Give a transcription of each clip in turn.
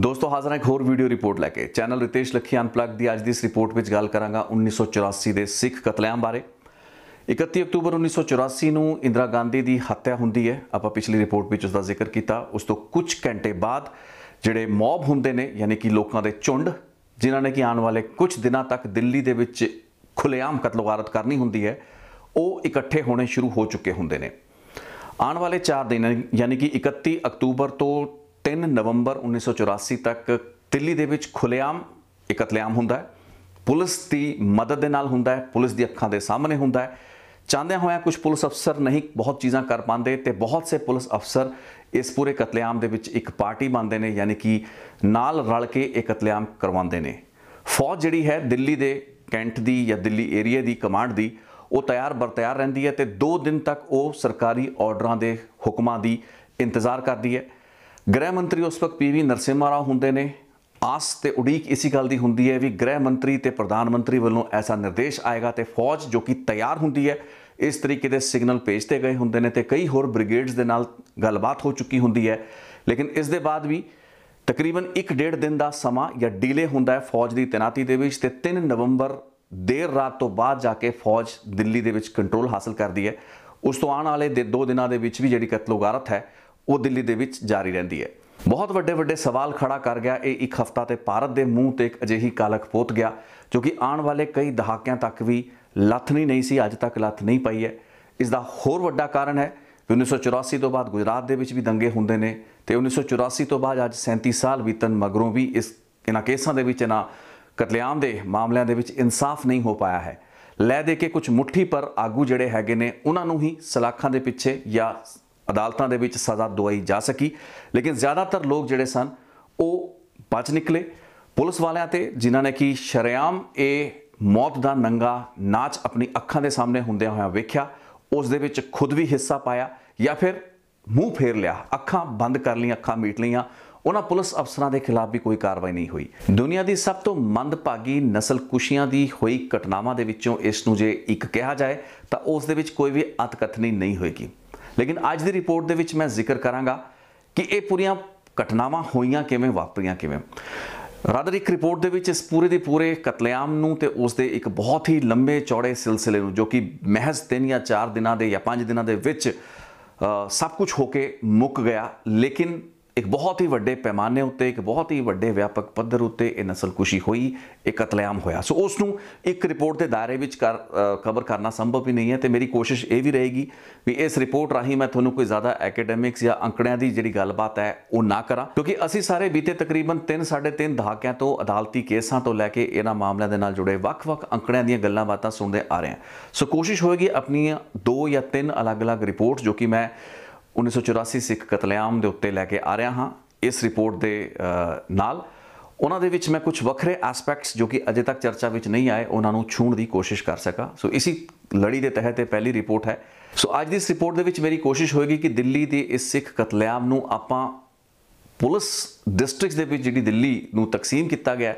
ਦੋਸਤੋ ਹਾਜ਼ਰ ਹਾਂ ਇੱਕ ਹੋਰ ਵੀਡੀਓ ਰਿਪੋਰਟ ਲੈ ਕੇ ਚੈਨਲ ਰਿਤੇਸ਼ ਲਖੀ ਅਨਪਲੱਗ ਦੀ ਅੱਜ ਦੀ ਇਸ ਰਿਪੋਰਟ ਵਿੱਚ ਗੱਲ ਕਰਾਂਗਾ 1984 ਦੇ ਸਿੱਖ ਕਤਲੇਆਮ ਬਾਰੇ 31 ਅਕਤੂਬਰ 1984 ਨੂੰ ਇੰਦਰਾ ਗਾਂਧੀ ਦੀ ਹੱਤਿਆ ਹੁੰਦੀ ਹੈ ਆਪਾਂ ਪਿਛਲੀ ਰਿਪੋਰਟ ਵਿੱਚ ਉਸ ਦਾ ਜ਼ਿਕਰ ਕੀਤਾ ਉਸ ਤੋਂ ਕੁਝ ਘੰਟੇ ਬਾਅਦ ਜਿਹੜੇ ਮੌਬ ਹੁੰਦੇ ਨੇ ਯਾਨੀ ਕਿ ਲੋਕਾਂ ਦੇ ਝੁੰਡ ਜਿਨ੍ਹਾਂ ਨੇ ਕਿ ਆਉਣ ਵਾਲੇ ਕੁਝ ਦਿਨਾਂ ਤੱਕ ਦਿੱਲੀ ਦੇ ਵਿੱਚ ਖੁੱਲੇਆਮ ਕਤਲਵਾਰਤ ਕਰਨੀ ਹੁੰਦੀ ਹੈ ਉਹ ਇਕੱਠੇ ਹੋਣੇ ਸ਼ੁਰੂ ਹੋ ਚੁੱਕੇ ਹੁੰਦੇ ਨੇ ਆਉਣ ਵਾਲੇ 4 ਦਿਨ ਯਾਨੀ ਕਿ 31 ਅਕਤੂਬਰ ਤੋਂ 3 ਨਵੰਬਰ 1984 ਤੱਕ ਦਿੱਲੀ ਦੇ ਵਿੱਚ ਖੁੱਲੇਆਮ ਇਕਤਲੇਆਮ ਕਤਲੇਆਮ ਹੁੰਦਾ ਹੈ ਪੁਲਿਸ ਦੀ ਮਦਦ ਦੇ ਨਾਲ ਹੁੰਦਾ ਹੈ ਪੁਲਿਸ ਦੀ ਅੱਖਾਂ ਦੇ ਸਾਹਮਣੇ ਹੁੰਦਾ ਹੈ ਚਾਹੁੰਦਿਆਂ ਹੋਇਆਂ ਕੁਝ ਪੁਲਿਸ ਅਫਸਰ ਨਹੀਂ ਬਹੁਤ ਚੀਜ਼ਾਂ ਕਰ ਪਾਉਂਦੇ ਤੇ ਬਹੁਤ ਸੇ ਪੁਲਿਸ ਅਫਸਰ ਇਸ ਪੂਰੇ ਕਤਲੇਆਮ ਦੇ ਵਿੱਚ ਇੱਕ ਪਾਰਟੀ ਬਣਦੇ ਨੇ ਯਾਨੀ ਕਿ ਨਾਲ ਰਲ ਕੇ ਇਹ ਕਤਲੇਆਮ ਕਰਵਾਉਂਦੇ ਨੇ ਫੌਜ ਜਿਹੜੀ ਹੈ ਦਿੱਲੀ ਦੇ ਕੈਂਟ ਦੀ ਜਾਂ ਦਿੱਲੀ ਏਰੀਆ ਦੀ ਕਮਾਂਡ ਦੀ ਉਹ ਤਿਆਰ ਬਰਤਿਆਰ ਰਹਿੰਦੀ ਹੈ ਤੇ 2 ਦਿਨ ਤੱਕ ਉਹ ਸਰਕਾਰੀ ਆਰਡਰਾਂ ਦੇ ਹੁਕਮਾਂ ਦੀ ਇੰਤਜ਼ਾਰ ਕਰਦੀ ਹੈ ਗ੍ਰਹਿ ਮੰਤਰੀ ਉਸ ਵਕਤ ਪੀਵੀ ਨਰਸਿਮਹਾ ਰਾਓ ਹੁੰਦੇ ਨੇ ਆਸ ਤੇ ਉਡੀਕ ਇਸੇ ਗੱਲ ਦੀ ਹੁੰਦੀ ਹੈ ਵੀ ਗ੍ਰਹਿ ਮੰਤਰੀ ਤੇ ਪ੍ਰਧਾਨ ਮੰਤਰੀ ਵੱਲੋਂ ਐਸਾ ਨਿਰਦੇਸ਼ ਆਏਗਾ ਤੇ ਫੌਜ ਜੋ ਕਿ ਤਿਆਰ ਹੁੰਦੀ ਹੈ ਇਸ ਤਰੀਕੇ ਦੇ ਸਿਗਨਲ ਭੇਜਤੇ ਗਏ ਹੁੰਦੇ ਨੇ ਤੇ ਕਈ ਹੋਰ ਬ੍ਰਿਗੇਡਸ ਦੇ ਨਾਲ ਗੱਲਬਾਤ ਹੋ ਚੁੱਕੀ ਹੁੰਦੀ ਹੈ ਲੇਕਿਨ ਇਸ ਦੇ ਬਾਅਦ ਵੀ ਤਕਰੀਬਨ 1.5 ਦਿਨ ਦਾ ਸਮਾਂ ਜਾਂ ਡੀਲੇ ਹੁੰਦਾ ਹੈ ਫੌਜ ਦੀ ਤਨਾਤੀ ਦੇ ਵਿੱਚ ਤੇ 3 ਨਵੰਬਰ ਦੇਰ ਰਾਤ ਤੋਂ ਬਾਅਦ ਜਾ ਕੇ ਫੌਜ ਦਿੱਲੀ ਦੇ ਵਿੱਚ ਕੰਟਰੋਲ ਹਾਸਲ ਕਰਦੀ ਹੈ ਉਸ ਤੋਂ ਆਉਣ ਵਾਲੇ ਦੇ 2 ਦਿਨਾਂ ਦੇ ਵਿੱਚ ਵੀ ਜਿਹੜੀ ਕਤਲੋਗਾਰਤ ਹੈ ਉਹ ਦਿੱਲੀ ਦੇ ਵਿੱਚ ਜਾਰੀ ਰਹਿੰਦੀ ਹੈ ਬਹੁਤ ਵੱਡੇ ਵੱਡੇ ਸਵਾਲ ਖੜਾ ਕਰ ਗਿਆ ਇਹ ਇੱਕ ਹਫਤਾ ਤੇ ਭਾਰਤ ਦੇ ਮੂੰਹ ਤੇ ਇੱਕ ਅਜਿਹੀ ਕਾਲਖ ਪੋਤ ਗਿਆ ਜੋ ਕਿ ਆਉਣ ਵਾਲੇ ਕਈ ਦਹਾਕਿਆਂ ਤੱਕ ਵੀ ਲੱਥ ਨਹੀਂ ਨਹੀਂ ਸੀ ਅੱਜ ਤੱਕ ਲੱਥ ਨਹੀਂ ਪਈ ਹੈ ਇਸ ਦਾ ਹੋਰ ਵੱਡਾ ਕਾਰਨ ਹੈ 1984 ਤੋਂ ਬਾਅਦ ਗੁਜਰਾਤ ਦੇ ਵਿੱਚ ਵੀ ਦੰਗੇ ਹੁੰਦੇ ਨੇ ਤੇ 1984 ਤੋਂ ਬਾਅਦ ਅੱਜ 37 ਸਾਲ ਬੀਤਣ ਮਗਰੋਂ ਵੀ ਇਸ ਇਹਨਾਂ ਕੇਸਾਂ ਦੇ ਵਿੱਚ ਨਾ ਕਤਲੇਆਮ ਦੇ ਮਾਮਲਿਆਂ ਦੇ ਵਿੱਚ ਇਨਸਾਫ ਨਹੀਂ ਹੋ ਪਾਇਆ ਹੈ ਲੈ ਦੇ ਕੇ ਕੁਝ ਮੁੱਠੀ ਪਰ ਆਗੂ ਜਿਹੜੇ ਹੈਗੇ ਨੇ ਉਹਨਾਂ ਨੂੰ ਹੀ ਸਲਾਖਾਂ ਦੇ ਪਿੱਛੇ ਜਾਂ ਅਦਾਲਤਾਂ ਦੇ ਵਿੱਚ ਸਜ਼ਾ ਦਵਾਈ ਜਾ ਸਕੀ ਲੇਕਿਨ ਜ਼ਿਆਦਾਤਰ ਲੋਕ ਜਿਹੜੇ ਸਨ ਉਹ ਬਚ ਨਿਕਲੇ ਪੁਲਿਸ ਵਾਲਿਆਂ ਤੇ ਜਿਨ੍ਹਾਂ ਨੇ ਕਿ ਸ਼ਰਿਆਮ ਇਹ ਮੌਤ ਦਾ ਨੰਗਾ ਨਾਚ ਆਪਣੀ ਅੱਖਾਂ ਦੇ ਸਾਹਮਣੇ ਹੁੰਦਿਆਂ ਹੋਇਆ ਵੇਖਿਆ ਉਸ ਦੇ ਵਿੱਚ ਖੁਦ ਵੀ ਹਿੱਸਾ ਪਾਇਆ ਜਾਂ ਫਿਰ ਮੂੰਹ ਫੇਰ ਲਿਆ ਅੱਖਾਂ ਬੰਦ ਕਰ ਲਈਆਂ ਅੱਖਾਂ ਮੀਟ ਲਈਆਂ ਉਹਨਾਂ ਪੁਲਿਸ ਅਫਸਰਾਂ ਦੇ ਖਿਲਾਫ ਵੀ ਕੋਈ ਕਾਰਵਾਈ ਨਹੀਂ ਹੋਈ ਦੁਨੀਆ ਦੀ ਸਭ ਤੋਂ ਮੰਦਭਾਗੀ ਨਸਲਕੁਸ਼ੀਆਂ ਦੀ ਹੋਈ ਘਟਨਾਵਾਂ ਦੇ ਵਿੱਚੋਂ ਇਸ ਨੂੰ ਜੇ ਇੱਕ ਕਿਹਾ ਜਾਏ ਤਾਂ ਉਸ ਦੇ ਵਿੱਚ ਕੋਈ ਵੀ ਅਤਕਥਨੀ ਨਹੀਂ ਹੋਏਗੀ ਲੇਕਿਨ ਅੱਜ ਦੀ ਰਿਪੋਰਟ ਦੇ ਵਿੱਚ ਮੈਂ ਜ਼ਿਕਰ ਕਰਾਂਗਾ ਕਿ ਇਹ ਪੂਰੀਆਂ ਘਟਨਾਵਾਂ ਹੋਈਆਂ ਕਿਵੇਂ ਵਾਪਰੀਆਂ ਕਿਵੇਂ ਰਾਦਰ ਇੱਕ ਰਿਪੋਰਟ ਦੇ ਵਿੱਚ ਇਸ ਪੂਰੇ ਦੇ ਪੂਰੇ ਕਤਲੇਆਮ ਨੂੰ ਤੇ ਉਸ ਦੇ ਇੱਕ ਬਹੁਤ ਹੀ ਲੰਬੇ ਚੌੜੇ ਸਿਲਸਿਲੇ ਨੂੰ ਜੋ ਕਿ ਮਹਿਜ਼ ਤਿੰਨ ਜਾਂ ਚਾਰ ਦਿਨਾਂ ਦੇ ਜਾਂ ਪੰਜ ਦਿਨਾਂ ਦੇ ਵਿੱਚ ਸਭ ਕੁਝ ਹੋ ਕੇ ਮੁੱਕ ਗਿਆ ਲੇਕਿਨ ਇੱਕ ਬਹੁਤ ਹੀ ਵੱਡੇ ਪੈਮਾਨੇ ਉੱਤੇ ਇੱਕ ਬਹੁਤ ਹੀ ਵੱਡੇ ਵਿਆਪਕ ਪੱਧਰ ਉੱਤੇ ਇਹ ਨਸਲਕੁਸ਼ੀ ਹੋਈ ਇਹ ਕਤਲੇਆਮ ਹੋਇਆ ਸੋ ਉਸ ਨੂੰ ਇੱਕ ਰਿਪੋਰਟ ਦੇ ਦਾਇਰੇ ਵਿੱਚ ਕਵਰ ਕਰਨਾ ਸੰਭਵ ਹੀ ਨਹੀਂ ਹੈ ਤੇ ਮੇਰੀ ਕੋਸ਼ਿਸ਼ ਇਹ ਵੀ ਰਹੇਗੀ ਵੀ ਇਸ ਰਿਪੋਰਟ ਰਾਹੀਂ ਮੈਂ ਤੁਹਾਨੂੰ ਕੋਈ ਜ਼ਿਆਦਾ ਐਕੈਡੈਮਿਕਸ ਜਾਂ ਅੰਕੜਿਆਂ ਦੀ ਜਿਹੜੀ ਗੱਲਬਾਤ ਹੈ ਉਹ ਨਾ ਕਰਾਂ ਕਿਉਂਕਿ ਅਸੀਂ ਸਾਰੇ ਬੀਤੇ ਤਕਰੀਬਨ 3 3.5 ਦਹਾਕਿਆਂ ਤੋਂ ਅਦਾਲਤੀ ਕੇਸਾਂ ਤੋਂ ਲੈ ਕੇ ਇਹਨਾਂ ਮਾਮਲਿਆਂ ਦੇ ਨਾਲ ਜੁੜੇ ਵੱਖ-ਵੱਖ ਅੰਕੜਿਆਂ ਦੀਆਂ ਗੱਲਾਂ ਬਾਤਾਂ ਸੁਣਦੇ ਆ ਰਹੇ ਹਾਂ ਸੋ ਕੋਸ਼ਿਸ਼ ਹੋਏਗੀ ਆਪਣੀਆਂ ਦੋ ਜਾਂ ਤਿੰਨ ਅਲੱਗ-ਅਲੱਗ ਰਿਪੋਰਟਸ ਜੋ ਕਿ ਮੈਂ 1984 ਸਿੱਖ ਕਤਲੇਆਮ ਦੇ ਉੱਤੇ ਲੈ ਕੇ ਆ ਰਿਹਾ ਹਾਂ ਇਸ ਰਿਪੋਰਟ ਦੇ ਨਾਲ ਉਹਨਾਂ ਦੇ ਵਿੱਚ ਮੈਂ ਕੁਝ ਵੱਖਰੇ ਐਸਪੈਕਟਸ ਜੋ ਕਿ ਅਜੇ ਤੱਕ ਚਰਚਾ ਵਿੱਚ ਨਹੀਂ ਆਏ ਉਹਨਾਂ ਨੂੰ ਛੂਣ ਦੀ ਕੋਸ਼ਿਸ਼ ਕਰ ਸਕਾਂ ਸੋ ਇਸੇ ਲੜੀ ਦੇ ਤਹਿਤ ਇਹ ਪਹਿਲੀ ਰਿਪੋਰਟ ਹੈ ਸੋ ਅੱਜ ਦੀ ਇਸ ਰਿਪੋਰਟ ਦੇ ਵਿੱਚ ਮੇਰੀ ਕੋਸ਼ਿਸ਼ ਹੋਏਗੀ ਕਿ ਦਿੱਲੀ ਦੇ ਇਸ ਸਿੱਖ ਕਤਲੇਆਮ ਨੂੰ ਆਪਾਂ ਪੁਲਿਸ ਡਿਸਟ੍ਰਿਕਟਸ ਦੇ ਵਿੱਚ ਜਿਹੜੀ ਦਿੱਲੀ ਨੂੰ ਤਕਸੀਮ ਕੀਤਾ ਗਿਆ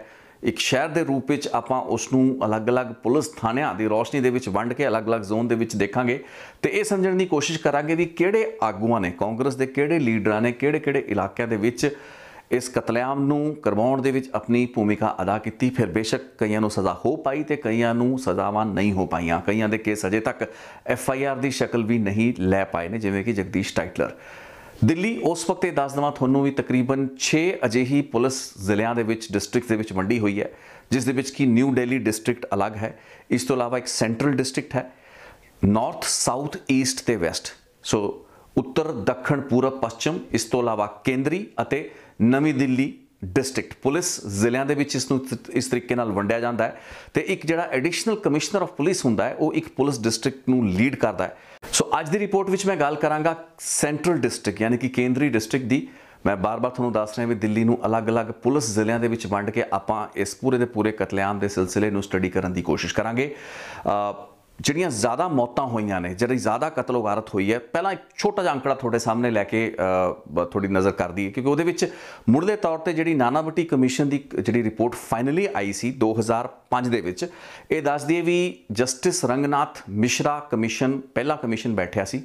ਇੱਕ ਸ਼ਹਿਰ ਦੇ ਰੂਪ ਵਿੱਚ ਆਪਾਂ ਉਸ ਨੂੰ ਅਲੱਗ-ਅਲੱਗ ਪੁਲਿਸ ਥਾਣਿਆਂ ਦੀ ਰੋਸ਼ਨੀ ਦੇ ਵਿੱਚ ਵੰਡ ਕੇ ਅਲੱਗ-ਅਲੱਗ ਜ਼ੋਨ ਦੇ ਵਿੱਚ ਦੇਖਾਂਗੇ ਤੇ ਇਹ ਸਮਝਣ ਦੀ ਕੋਸ਼ਿਸ਼ ਕਰਾਂਗੇ ਵੀ ਕਿਹੜੇ ਆਗੂਆਂ ਨੇ ਕਾਂਗਰਸ ਦੇ ਕਿਹੜੇ ਲੀਡਰਾਂ ਨੇ ਕਿਹੜੇ-ਕਿਹੜੇ ਇਲਾਕਿਆਂ ਦੇ ਵਿੱਚ ਇਸ ਕਤਲੇਆਮ ਨੂੰ ਕਰਵਾਉਣ ਦੇ ਵਿੱਚ ਆਪਣੀ ਭੂਮਿਕਾ ਅਦਾ ਕੀਤੀ ਫਿਰ ਬੇਸ਼ੱਕ ਕਈਆਂ ਨੂੰ ਸਜ਼ਾ ਹੋ ਪਾਈ ਤੇ ਕਈਆਂ ਨੂੰ ਸਜ਼ਾਵਾਂ ਨਹੀਂ ਹੋ ਪਾਈਆਂ ਕਈਆਂ ਦੇ ਕੇਸ ਅਜੇ ਤੱਕ ਐਫ ਆਈ ਆਰ ਦੀ ਸ਼ਕਲ ਵੀ ਨਹੀਂ ਲੈ ਪਾਏ ਨੇ ਜਿਵੇਂ ਕਿ ਜਗਦੀਸ਼ ਟਾਈਟਲਰ ਦਿੱਲੀ ਉਸ ਵਕਤ ਇਹ ਦੱਸ ਦਵਾਂ ਤੁਹਾਨੂੰ ਵੀ ਤਕਰੀਬਨ 6 ਅਜਿਹੀ ਪੁਲਿਸ ਜ਼ਿਲ੍ਹਿਆਂ ਦੇ ਵਿੱਚ ਡਿਸਟ੍ਰਿਕਟ ਦੇ ਵਿੱਚ ਵੰਡੀ ਹੋਈ ਹੈ ਜਿਸ ਦੇ ਵਿੱਚ ਕੀ ਨਿਊ ਦਿੱਲੀ ਡਿਸਟ੍ਰਿਕਟ ਅਲੱਗ ਹੈ ਇਸ ਤੋਂ ਇਲਾਵਾ ਇੱਕ ਸੈਂਟਰਲ ਡਿਸਟ੍ਰਿਕਟ ਹੈ ਨਾਰਥ ਸਾਊਥ ਈਸਟ ਤੇ ਵੈਸਟ ਸੋ ਉੱਤਰ ਦੱਖਣ ਪੂਰਬ ਪੱਛਮ ਇਸ ਤੋਂ ਇਲਾਵਾ ਕੇਂਦਰੀ ਅਤੇ ਨਵੀਂ ਦਿੱਲੀ ਡਿਸਟ੍ਰਿਕਟ ਪੁਲਿਸ ਜ਼ਿਲ੍ਹਿਆਂ ਦੇ ਵਿੱਚ ਇਸ ਨੂੰ ਇਸ ਤਰੀਕੇ ਨਾਲ ਵੰਡਿਆ ਜਾਂਦਾ ਹੈ ਤੇ ਇੱਕ ਜਿਹੜਾ ਐਡੀਸ਼ਨਲ ਕਮਿਸ਼ਨਰ ਆਫ ਪੁਲਿਸ ਹੁੰਦਾ ਹੈ ਉਹ ਇੱਕ ਪੁਲਿਸ ਡਿਸਟ੍ਰਿਕਟ ਨੂੰ ਲੀਡ ਕਰਦਾ ਹੈ ਅੱਜ ਦੀ ਰਿਪੋਰਟ ਵਿੱਚ ਮੈਂ ਗੱਲ ਕਰਾਂਗਾ ਸੈਂਟਰਲ ਡਿਸਟ੍ਰਿਕਟ ਯਾਨੀ ਕਿ ਕੇਂਦਰੀ ਡਿਸਟ੍ਰਿਕਟ ਦੀ ਮੈਂ ਬਾਰ-ਬਾਰ ਤੁਹਾਨੂੰ ਦੱਸ ਰਿਹਾ ਵੀ ਦਿੱਲੀ ਨੂੰ ਅਲੱਗ-ਅਲੱਗ ਪੁਲਿਸ ਜ਼ਿਲ੍ਹਿਆਂ ਦੇ ਵਿੱਚ ਵੰਡ ਕੇ ਆਪਾਂ ਇਸ ਪੂਰੇ ਦੇ ਪੂਰੇ ਕਤਲੇਆਮ ਦੇ ਸਿਲਸਿਲੇ ਨੂੰ ਸਟੱਡੀ ਕਰਨ ਦੀ ਕੋਸ਼ਿਸ਼ ਕਰਾਂਗੇ ਜਿਹੜੀਆਂ ਜ਼ਿਆਦਾ ਮੌਤਾਂ ਹੋਈਆਂ ਨੇ ਜਿਹੜੀ ਜ਼ਿਆਦਾ ਕਤਲ ਹੋਈ ਹੈ ਪਹਿਲਾਂ ਇੱਕ ਛੋਟਾ ਜਿਹਾ ਅੰਕੜਾ ਤੁਹਾਡੇ ਸਾਹਮਣੇ ਲੈ ਕੇ ਥੋੜੀ ਨਜ਼ਰ ਕਰਦੀ ਹੈ ਕਿਉਂਕਿ ਉਹਦੇ ਵਿੱਚ ਮੁੱਢਲੇ ਤੌਰ ਤੇ ਜਿਹੜੀ ਨਾਨਾਵਟੀ ਕਮਿਸ਼ਨ ਦੀ ਜਿਹੜੀ ਰਿਪੋਰਟ ਫਾਈਨਲੀ ਆਈ ਸੀ 2005 ਦੇ ਵਿੱਚ ਇਹ ਦੱਸਦੀ ਹੈ ਵੀ ਜਸਟਿਸ ਰੰਗਨਾਥ ਮਿਸ਼ਰਾ ਕਮਿਸ਼ਨ ਪਹਿਲਾ ਕਮਿਸ਼ਨ ਬੈਠਿਆ ਸੀ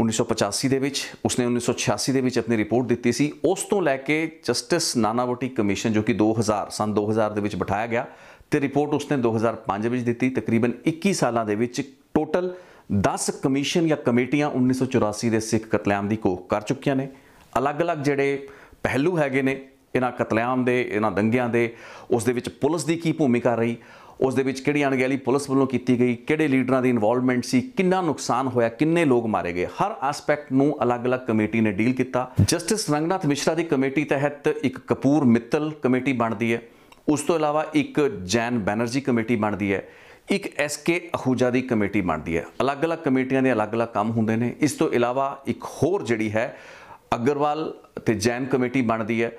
1985 ਦੇ ਵਿੱਚ ਉਸਨੇ 1986 ਦੇ ਵਿੱਚ ਆਪਣੀ ਰਿਪੋਰਟ ਦਿੱਤੀ ਸੀ ਉਸ ਤੋਂ ਲੈ ਕੇ ਜਸਟਿਸ ਨਾਨਾਵਟੀ ਕਮਿਸ਼ਨ ਜੋ ਕਿ 2000 ਸਨ 2000 ਦੇ ਵਿੱਚ ਬਿਠਾਇਆ ਗਿਆ ਤੇ ਰਿਪੋਰਟ ਉਸਨੇ 2005 ਵਿੱਚ ਦਿੱਤੀ ਤਕਰੀਬਨ 21 ਸਾਲਾਂ ਦੇ ਵਿੱਚ ਟੋਟਲ 10 ਕਮਿਸ਼ਨ ਜਾਂ ਕਮੇਟੀਆਂ 1984 ਦੇ ਸਿੱਖ ਕਤਲੇਆਮ ਦੀ ਕੋਖ ਕਰ ਚੁੱਕੀਆਂ ਨੇ ਅਲੱਗ-ਅਲੱਗ ਜਿਹੜੇ ਪਹਿਲੂ ਹੈਗੇ ਨੇ ਇਹਨਾਂ ਕਤਲੇਆਮ ਦੇ ਇਹਨਾਂ ਦੰਗਿਆਂ ਦੇ ਉਸ ਦੇ ਵਿੱਚ ਪੁਲਿਸ ਦੀ ਕੀ ਭੂਮਿਕਾ ਰਹੀ ਉਸ ਦੇ ਵਿੱਚ ਕਿਹੜੀ ਅਣਗਹਿਲੀ ਪੁਲਿਸ ਵੱਲੋਂ ਕੀਤੀ ਗਈ ਕਿਹੜੇ ਲੀਡਰਾਂ ਦੀ ਇਨਵੋਲਵਮੈਂਟ ਸੀ ਕਿੰਨਾ ਨੁਕਸਾਨ ਹੋਇਆ ਕਿੰਨੇ ਲੋਕ ਮਾਰੇ ਗਏ ਹਰ ਐਸਪੈਕਟ ਨੂੰ ਅਲੱਗ-ਅਲੱਗ ਕਮੇਟੀ ਨੇ ਡੀਲ ਕੀਤਾ ਜਸਟਿਸ ਰੰਗਨਾਥ ਮਿਸ਼ਰਾ ਦੀ ਕਮੇਟੀ ਤਹਿਤ ਇੱਕ ਕਪੂਰ ਮਿੱਤਲ ਕਮੇਟੀ ਬਣਦੀ ਹੈ ਉਸ ਤੋਂ ਇਲਾਵਾ ਇੱਕ ਜੈਨ ਬੈਨਰਜੀ ਕਮੇਟੀ ਬਣਦੀ ਹੈ ਇੱਕ ਐਸਕੇ ਅਹੂਜਾ ਦੀ ਕਮੇਟੀ ਬਣਦੀ ਹੈ ਅਲੱਗ-ਅਲੱਗ ਕਮੇਟੀਆਂ ਦੇ ਅਲੱਗ-ਅਲੱਗ ਕੰਮ ਹੁੰਦੇ ਨੇ ਇਸ ਤੋਂ ਇਲਾਵਾ ਇੱਕ ਹੋਰ ਜਿਹੜੀ ਹੈ ਅਗਰਵਾਲ ਤੇ ਜੈਨ ਕਮੇਟੀ ਬਣਦੀ ਹੈ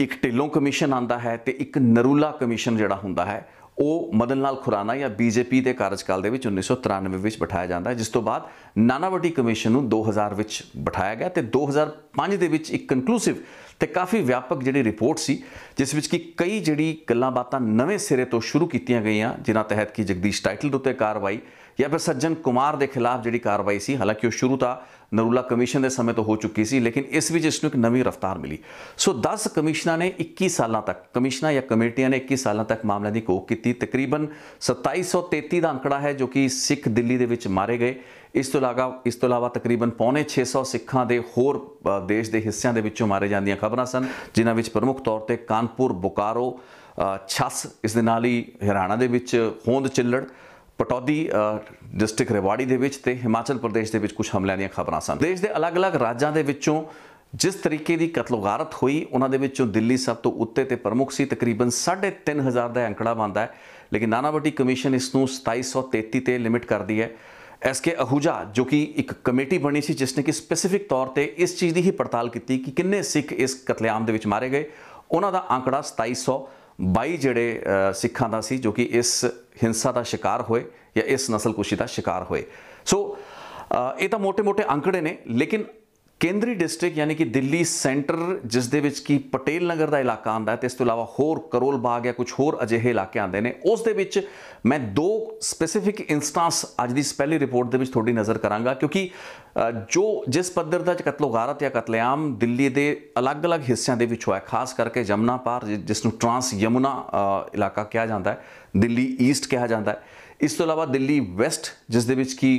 ਇੱਕ ਢਿੱਲੋਂ ਕਮਿਸ਼ਨ ਆਂਦਾ ਹੈ ਤੇ ਇੱਕ ਨਰੂਲਾ ਕਮਿਸ਼ਨ ਜਿਹੜਾ ਹੁੰਦਾ ਹੈ ਉਹ ਮਦਨ ਲਾਲ ਖੁਰਾਨਾ ਜਾਂ ਬੀਜੇਪੀ ਦੇ ਕਾਰਜਕਾਲ ਦੇ ਵਿੱਚ 1993 ਵਿੱਚ ਬਿਠਾਇਆ ਜਾਂਦਾ ਹੈ ਜਿਸ ਤੋਂ ਬਾਅਦ ਨਾਨਾਵਟੀ ਕਮਿਸ਼ਨ ਨੂੰ 2000 ਵਿੱਚ ਬਿਠਾਇਆ ਗਿਆ ਤੇ 2005 ਦੇ ਵਿੱਚ ਇੱਕ ਕਨਕਲੂਸਿਵ ਤੇ ਕਾਫੀ ਵਿਆਪਕ ਜਿਹੜੀ ਰਿਪੋਰਟ ਸੀ ਜਿਸ ਵਿੱਚ ਕਿ ਕਈ ਜਿਹੜੀ ਗੱਲਾਂ ਬਾਤਾਂ ਨਵੇਂ ਸਿਰੇ ਤੋਂ ਸ਼ੁਰੂ ਕੀਤੀਆਂ ਗਈਆਂ ਜਿਨ੍ਹਾਂ ਤਹਿਤ ਕੀ ਜਗਦੀਸ਼ ਟਾਈਟਲ ਉੱਤੇ ਕਾਰਵਾਈ ਜਾਂ ਫਿਰ ਸੱਜਣ ਕੁਮਾਰ ਦੇ ਖਿਲਾਫ ਜਿਹੜੀ ਕਾਰਵਾਈ ਸੀ ਹਾਲਾਂਕਿ ਉਹ ਸ਼ੁਰੂ ਤਾਂ ਨਰੂਲਾ ਕਮਿਸ਼ਨ ਦੇ ਸਮੇਂ ਤੋਂ ਹੋ ਚੁੱਕੀ ਸੀ ਲੇਕਿਨ ਇਸ ਵਿੱਚ ਇਸ ਨੂੰ ਇੱਕ ਨਵੀਂ ਰਫ਼ਤਾਰ ਮਿਲੀ ਸੋ 10 ਕਮਿਸ਼ਨਾਂ ਨੇ 21 ਸਾਲਾਂ ਤੱਕ ਕਮਿਸ਼ਨਾਂ ਜਾਂ ਕਮੇਟੀਆਂ ਨੇ 21 ਸਾਲਾਂ ਤੱਕ ਮਾਮਲਿਆਂ ਦੀ ਕੋਕ ਕੀਤੀ ਤਕਰੀਬਨ 2733 ਦਾ ਅੰਕੜਾ ਹੈ ਜੋ ਕਿ ਸਿੱਖ ਦਿੱਲੀ ਦੇ ਵਿੱਚ ਮਾਰੇ ਗਏ ਇਸ ਤੋਂ ਇਲਾਵਾ ਇਸ ਤੋਂ ਇਲਾਵਾ ਤਕਰੀਬਨ ਪੌਣੇ 600 ਸਿੱਖਾਂ ਦੇ ਹੋਰ ਦੇਸ਼ ਦੇ ਹਿੱਸਿਆਂ ਦੇ ਵਿੱਚੋਂ ਮਾਰੇ ਜਾਂਦੀਆਂ ਖਬਰਾਂ ਸਨ ਜਿਨ੍ਹਾਂ ਵਿੱਚ ਪ੍ਰਮੁੱਖ ਤੌਰ ਤੇ ਕਾਨਪੁਰ ਬੁਕਾਰੋ ਛਸ ਇਸ ਦੇ ਨਾਲ ਹੀ ਹਰਿਆਣਾ ਦੇ ਵਿੱਚ ਹੋਂਦ ਚਿੱਲੜ ਪਟੌਦੀ ਡਿਸਟ੍ਰਿਕਟ ਰਿਵਾੜੀ ਦੇ ਵਿੱਚ ਤੇ ਹਿਮਾਚਲ ਪ੍ਰਦੇਸ਼ ਦੇ ਵਿੱਚ ਕੁਝ ਹਮਲਿਆਂ ਦੀਆਂ ਖਬਰਾਂ ਸਨ ਦੇਸ਼ ਦੇ ਅਲੱਗ-ਅਲੱਗ ਰਾਜਾਂ ਦੇ ਵਿੱਚੋਂ ਜਿਸ ਤਰੀਕੇ ਦੀ ਕਤਲੋਗਾਰਤ ਹੋਈ ਉਹਨਾਂ ਦੇ ਵਿੱਚੋਂ ਦਿੱਲੀ ਸਭ ਤੋਂ ਉੱਤੇ ਤੇ ਪ੍ਰਮੁੱਖ ਸੀ ਤਕਰੀਬਨ 3500 ਦਾ ਅੰਕੜਾ ਬੰਦਾ ਹੈ ਲੇਕਿਨ ਨਾਨਾਵਟੀ ਕਮਿਸ਼ਨ ਇਸ ਨੂੰ 2733 ਤੇ ਲਿਮਿਟ ਕਰਦੀ ਹੈ ਐਸ ਕੇ ਅਹੂਜਾ ਜੋ ਕਿ ਇੱਕ ਕਮੇਟੀ ਬਣੀ ਸੀ ਜਿਸ ਨੇ ਕਿ ਸਪੈਸੀਫਿਕ ਤੌਰ ਤੇ ਇਸ ਚੀਜ਼ ਦੀ ਹੀ ਪੜਤਾਲ ਕੀਤੀ ਕਿ ਕਿੰਨੇ ਸਿੱਖ ਇਸ ਕਤਲੇਆਮ ਦੇ ਵਿੱਚ ਮਾਰੇ ਗਏ ਉਹਨਾਂ ਦਾ ਅੰਕੜਾ 2722 ਜਿਹੜੇ ਸਿੱਖਾਂ ਦਾ ਸੀ ਜੋ ਕਿ ਇਸ ਹਿੰਸਾ ਦਾ ਸ਼ਿਕਾਰ ਹੋਏ ਜਾਂ ਇਸ ਨਸਲਕੁਸ਼ੀ ਦਾ ਸ਼ਿਕਾਰ ਹੋਏ ਸੋ ਇਹ ਤਾਂ ਮੋٹے-ਮੋٹے ਅੰਕੜੇ ਨੇ ਲੇਕਿਨ ਕੇਂਦਰੀ ਡਿਸਟ੍ਰਿਕਟ ਯਾਨੀ ਕਿ ਦਿੱਲੀ ਸੈਂਟਰ ਜਿਸ ਦੇ ਵਿੱਚ ਕੀ ਪਟੇਲ ਨਗਰ ਦਾ ਇਲਾਕਾ ਆਂਦਾ ਹੈ ਤੇ ਇਸ ਤੋਂ ਇਲਾਵਾ ਹੋਰ ਕਰੋਲ ਬਾਗ ਜਾਂ ਕੁਝ ਹੋਰ ਅਜਿਹੇ ਇਲਾਕੇ ਆਂਦੇ ਨੇ ਉਸ ਦੇ ਵਿੱਚ ਮੈਂ ਦੋ ਸਪੈਸੀਫਿਕ ਇਨਸਟੈਂਸ ਅੱਜ ਦੀ ਪਹਿਲੀ ਰਿਪੋਰਟ ਦੇ ਵਿੱਚ ਤੁਹਾਡੀ ਨਜ਼ਰ ਕਰਾਂਗਾ ਕਿਉਂਕਿ ਜੋ ਜਿਸ ਪੱਧਰ ਦਾ ਕਤਲੋਗਾਰਤ ਜਾਂ ਕਤਲੇਆਮ ਦਿੱਲੀ ਦੇ ਅਲੱਗ-ਅਲੱਗ ਹਿੱਸਿਆਂ ਦੇ ਵਿੱਚ ਹੋਇਆ ਖਾਸ ਕਰਕੇ ਜਮਨਾ ਪਾਰ ਜਿਸ ਨੂੰ ਟ੍ਰਾਂਸ ਯਮੁਨਾ ਇਲਾਕਾ ਕਿਹਾ ਜਾਂਦਾ ਹੈ ਦਿੱਲੀ ਈਸਟ ਕਿਹਾ ਜਾਂਦਾ ਹੈ ਇਸ ਤੋਂ ਇਲਾਵਾ ਦਿੱਲੀ ਵੈਸਟ ਜਿਸ ਦੇ ਵਿੱਚ ਕੀ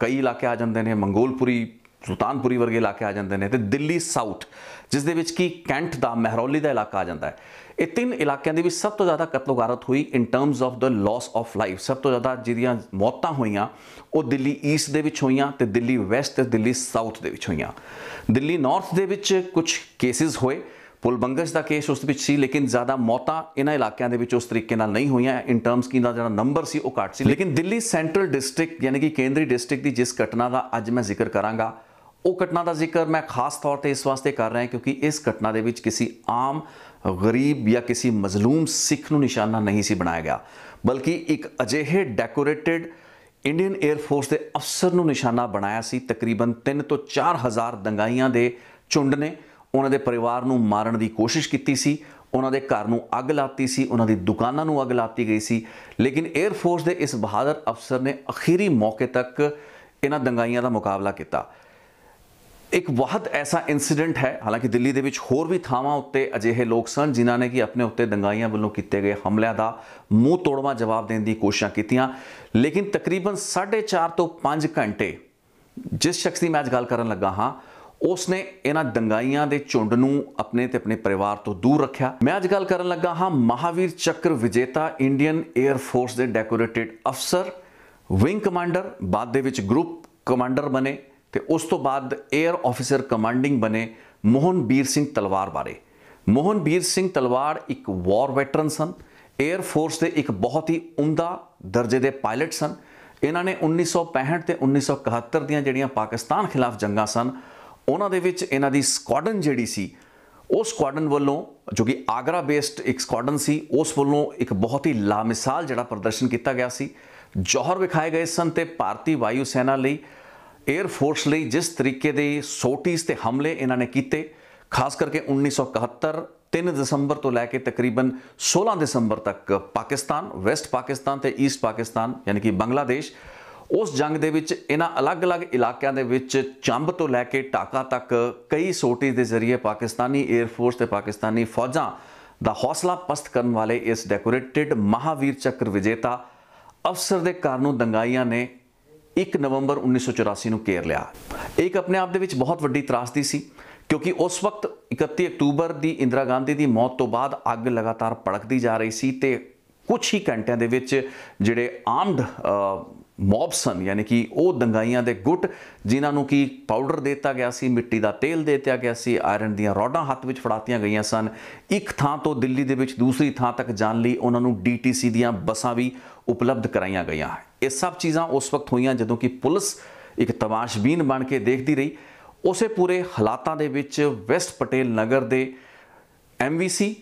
ਕਈ ਇਲਾਕੇ ਆ ਜਾਂਦੇ ਨੇ ਮੰਗੋਲਪੁਰੀ ਸੁਲਤਾਨਪੁਰੀ ਵਰਗੇ ਇਲਾਕੇ ਆ ਜਾਂਦੇ ਨੇ ਤੇ ਦਿੱਲੀ ਸਾਊਥ ਜਿਸ ਦੇ ਵਿੱਚ ਕੀ ਕੈਂਟ ਦਾ ਮਹਿਰੌਲੀ ਦਾ ਇਲਾਕਾ ਆ ਜਾਂਦਾ ਹੈ ਇਹ ਤਿੰਨ ਇਲਾਕਿਆਂ ਦੇ ਵਿੱਚ ਸਭ ਤੋਂ ਜ਼ਿਆਦਾ ਕਤਲੋਗਾਰਤ ਹੋਈ in terms of the loss of life ਸਭ ਤੋਂ ਜ਼ਿਆਦਾ ਜਿਹਦੀਆਂ ਮੌਤਾਂ ਹੋਈਆਂ ਉਹ ਦਿੱਲੀ ਈਸਟ ਦੇ ਵਿੱਚ ਹੋਈਆਂ ਤੇ ਦਿੱਲੀ ਵੈਸਟ ਤੇ ਦਿੱਲੀ ਸਾਊਥ ਦੇ ਵਿੱਚ ਹੋਈਆਂ ਦਿੱਲੀ ਨਾਰਥ ਦੇ ਵਿੱਚ ਕੁਝ ਕੇਸਿਸ ਹੋਏ ਪੁਲਬੰਗਸ ਦਾ ਕੇਸ ਉਸ ਵਿੱਚ ਸੀ ਲੇਕਿਨ ਜ਼ਿਆਦਾ ਮੌਤਾਂ ਇਹਨਾਂ ਇਲਾਕਿਆਂ ਦੇ ਵਿੱਚ ਉਸ ਤਰੀਕੇ ਨਾਲ ਨਹੀਂ ਹੋਈਆਂ ਇਨ ਟਰਮਸ ਕੀ ਦਾ ਜਿਹੜਾ ਨੰਬਰ ਸੀ ਉਹ ਘੱਟ ਸੀ ਲੇਕਿਨ ਦਿੱਲੀ ਸੈਂਟਰਲ ਡਿਸਟ੍ਰਿਕਟ ਯਾਨੀ ਕਿ ਕੇਂਦਰੀ ਡਿਸਟ੍ਰਿਕਟ ਦੀ ਜਿਸ ਘਟਨਾ ਦਾ ਅੱਜ ਮੈਂ ਜ਼ਿਕਰ ਕਰਾਂਗਾ ਉਹ ਘਟਨਾ ਦਾ ਜ਼ਿਕਰ ਮੈਂ ਖਾਸ ਤੌਰ ਤੇ ਇਸ ਵਾਸਤੇ ਕਰ ਰਿਹਾ ਕਿਉਂਕਿ ਇਸ ਘਟਨਾ ਦੇ ਵਿੱਚ ਕਿਸੇ ਆਮ ਗਰੀਬ ਜਾਂ ਕਿਸੇ ਮਜ਼ਲੂਮ ਸਿੱਖ ਨੂੰ ਨਿਸ਼ਾਨਾ ਨਹੀਂ ਸੀ ਬਣਾਇਆ ਗਿਆ ਬਲਕਿ ਇੱਕ ਅਜਿਹੇ ਡੈਕੋਰੇਟਿਡ ਇੰਡੀਅਨ 에ਅਰ ਫੋਰਸ ਦੇ ਅਫਸਰ ਨੂੰ ਨਿਸ਼ਾਨਾ ਬਣਾਇਆ ਸੀ ਤਕਰੀਬਨ 3 ਤੋਂ 4000 ਦੰਗਾਈਆਂ ਦੇ ਝੁੰਡ ਨੇ ਉਹਨਾਂ ਦੇ ਪਰਿਵਾਰ ਨੂੰ ਮਾਰਨ ਦੀ ਕੋਸ਼ਿਸ਼ ਕੀਤੀ ਸੀ ਉਹਨਾਂ ਦੇ ਘਰ ਨੂੰ ਅੱਗ ਲਾਤੀ ਸੀ ਉਹਨਾਂ ਦੀ ਦੁਕਾਨਾਂ ਨੂੰ ਅੱਗ ਲਾਤੀ ਗਈ ਸੀ ਲੇਕਿਨ 에ਅਰ ਫੋਰਸ ਦੇ ਇਸ ਬਹਾਦਰ ਅਫਸਰ ਨੇ ਅਖੀਰੀ ਮੌਕੇ ਤੱਕ ਇਹਨਾਂ ਦੰਗਾਈਆਂ ਦਾ ਮੁਕਾਬਲਾ ਕੀਤਾ ਇੱਕ ਬਹੁਤ ਐਸਾ ਇਨਸੀਡੈਂਟ ਹੈ ਹਾਲਾਂਕਿ ਦਿੱਲੀ ਦੇ ਵਿੱਚ ਹੋਰ ਵੀ ਥਾਵਾਂ ਉੱਤੇ ਅਜਿਹੇ ਲੋਕ ਸਨ ਜਿਨ੍ਹਾਂ ਨੇ ਕਿ ਆਪਣੇ ਉੱਤੇ ਦੰਗਾਈਆਂ ਵੱਲੋਂ ਕੀਤੇ ਗਏ ਹਮਲਿਆਂ ਦਾ ਮੂੰਹ ਤੋੜਵਾ ਜਵਾਬ ਦੇਣ ਦੀ ਕੋਸ਼ਿਸ਼ਾਂ ਕੀਤੀਆਂ ਲੇਕਿਨ ਤਕਰੀਬਨ 4.5 ਤੋਂ 5 ਘੰਟੇ ਜਿਸ ਸ਼ਖਸ ਦੀ ਮੈਂ ਅੱਜ ਗੱਲ ਕਰਨ ਲੱਗਾ ਹਾਂ ਉਸ ਨੇ ਇਹਨਾਂ ਦੰਗਾਈਆਂ ਦੇ ਝੁੰਡ ਨੂੰ ਆਪਣੇ ਤੇ ਆਪਣੇ ਪਰਿਵਾਰ ਤੋਂ ਦੂਰ ਰੱਖਿਆ ਮੈਂ ਅੱਜ ਗੱਲ ਕਰਨ ਲੱਗਾ ਹਾਂ ਮਹਾਵੀਰ ਚੱਕਰ ਵਿਜੇਤਾ ਇੰਡੀਅਨ 에ਅਰ ਫੋਰਸ ਦੇ ਡੈਕੋਰੇਟਿਡ ਅਫਸਰ ਵਿੰਗ ਕਮਾਂਡਰ ਬਾਅਦ ਦੇ ਵਿੱਚ ਗਰੁੱਪ ਕਮਾਂਡਰ ਬਣੇ ਤੇ ਉਸ ਤੋਂ ਬਾਅਦ 에ਅਰ ਆਫੀਸਰ ਕਮਾਂਡਿੰਗ ਬਣੇ ਬੀਰ ਸਿੰਘ ਤਲਵਾਰ ਬਾਰੇ ਬੀਰ ਸਿੰਘ ਤਲਵਾਰ ਇੱਕ ਵਾਰ ਵੈਟਰਨ ਸਨ 에ਅਰ ਫੋਰਸ ਦੇ ਇੱਕ ਬਹੁਤ ਹੀ ਉਮਦਾ ਦਰਜੇ ਦੇ ਪਾਇਲਟ ਸਨ ਇਹਨਾਂ ਨੇ 1965 ਤੇ 1971 ਦੀਆਂ ਜਿਹੜੀਆਂ ਪਾਕਿਸਤਾਨ ਖਿਲਾਫ ਜੰਗਾਂ ਸਨ ਉਹਨਾਂ ਦੇ ਵਿੱਚ ਇਹਨਾਂ ਦੀ ਸਕੁਆਡਨ ਜਿਹੜੀ ਸੀ ਉਹ ਸਕੁਆਡਨ ਵੱਲੋਂ ਜੋ ਕਿ ਆਗਰਾ ਬੇਸਡ ਇੱਕ ਸਕੁਆਡਨ ਸੀ ਉਸ ਵੱਲੋਂ ਇੱਕ ਬਹੁਤ ਹੀ ਲਾਮਿਸਾਲ ਜਿਹੜਾ ਪ੍ਰਦਰਸ਼ਨ ਕੀਤਾ ਗਿਆ ਸੀ ਜੋਹਰ ਵਿਖਾਏ ਗਏ ਸਨ ਤੇ ਭਾਰਤੀ ਵਾਯੂ ਸੈਨਾ ਲਈ ਏਅਰ ਫੋਰਸ ਲਈ ਜਿਸ ਤਰੀਕੇ ਦੇ ਸੋਟੀਸ ਤੇ ਹਮਲੇ ਇਹਨਾਂ ਨੇ ਕੀਤੇ ਖਾਸ ਕਰਕੇ 1971 3 ਦਸੰਬਰ ਤੋਂ ਲੈ ਕੇ ਤਕਰੀਬਨ 16 ਦਸੰਬਰ ਤੱਕ ਪਾਕਿਸਤਾਨ ਵੈਸਟ ਪਾਕਿਸਤਾਨ ਤੇ ਈਸਟ ਪਾਕਿਸਤਾਨ ਯਾਨੀ ਕਿ ਬੰਗਲਾਦੇਸ਼ ਉਸ ਜੰਗ ਦੇ ਵਿੱਚ ਇਹਨਾਂ ਅਲੱਗ-ਅਲੱਗ ਇਲਾਕਿਆਂ ਦੇ ਵਿੱਚ ਚੰਬ ਤੋਂ ਲੈ ਕੇ ਢਾਕਾ ਤੱਕ ਕਈ ਸੋਟੀਜ਼ ਦੇ ਜ਼ਰੀਏ ਪਾਕਿਸਤਾਨੀ 에ਅਰ ਫੋਰਸ ਤੇ ਪਾਕਿਸਤਾਨੀ ਫੌਜਾਂ ਦਾ ਹੌਸਲਾ ਪਸਤ ਕਰਨ ਵਾਲੇ ਇਸ ਡੈਕੋਰੇਟਿਡ ਮਹਾਵੀਰ ਚੱਕਰ ਵਿਜੇਤਾ ਅਫਸਰ ਦੇ ਕਾਰਨੋਂ ਦੰਗਾਈਆਂ ਨੇ 1 ਨਵੰਬਰ 1984 ਨੂੰ ਕੇਰ ਲਿਆ ਇਹ ਇੱਕ ਆਪਣੇ ਆਪ ਦੇ ਵਿੱਚ ਬਹੁਤ ਵੱਡੀ ਤਰਾਸਦੀ ਸੀ ਕਿਉਂਕਿ ਉਸ ਵਕਤ 31 ਅਕਤੂਬਰ ਦੀ ਇੰਦਰਾ ਗਾਂਧੀ ਦੀ ਮੌਤ ਤੋਂ ਬਾਅਦ ਅੱਗ ਲਗਾਤਾਰ ਪੜਕਦੀ ਜਾ ਰਹੀ ਸੀ ਤੇ ਕੁਝ ਹੀ ਘੰਟਿਆਂ ਦੇ ਵਿੱਚ ਜਿਹੜੇ ਆਰਮਡ ਮੌਬਸਨ ਯਾਨੀ ਕਿ ਉਹ ਦੰਗਾਈਆਂ ਦੇ ਗੁੱਟ ਜਿਨ੍ਹਾਂ ਨੂੰ ਕੀ ਪਾਊਡਰ ਦਿੱਤਾ ਗਿਆ ਸੀ ਮਿੱਟੀ ਦਾ ਤੇਲ ਦਿੱਤਾ ਗਿਆ ਸੀ ਆਇਰਨ ਦੀਆਂ ਰੋਡਾਂ ਹੱਥ ਵਿੱਚ ਫੜਾਤੀਆਂ ਗਈਆਂ ਸਨ ਇੱਕ ਥਾਂ ਤੋਂ ਦਿੱਲੀ ਦੇ ਵਿੱਚ ਦੂਸਰੀ ਥਾਂ ਤੱਕ ਜਾਣ ਲਈ ਉਹਨਾਂ ਨੂੰ ਡੀਟੀਸੀ ਦੀਆਂ ਬੱਸਾਂ ਵੀ ਉਪਲਬਧ ਕਰਾਈਆਂ ਗਈਆਂ ਇਹ ਸਭ ਚੀਜ਼ਾਂ ਉਸ ਵਕਤ ਹੋਈਆਂ ਜਦੋਂ ਕਿ ਪੁਲਿਸ ਇੱਕ ਤਮਾਸ਼ਬੀਨ ਬਣ ਕੇ ਦੇਖਦੀ ਰਹੀ ਉਸੇ ਪੂਰੇ ਹਾਲਾਤਾਂ ਦੇ ਵਿੱਚ ਵੈਸਟ ਪਟੇਲ ਨਗਰ ਦੇ MVC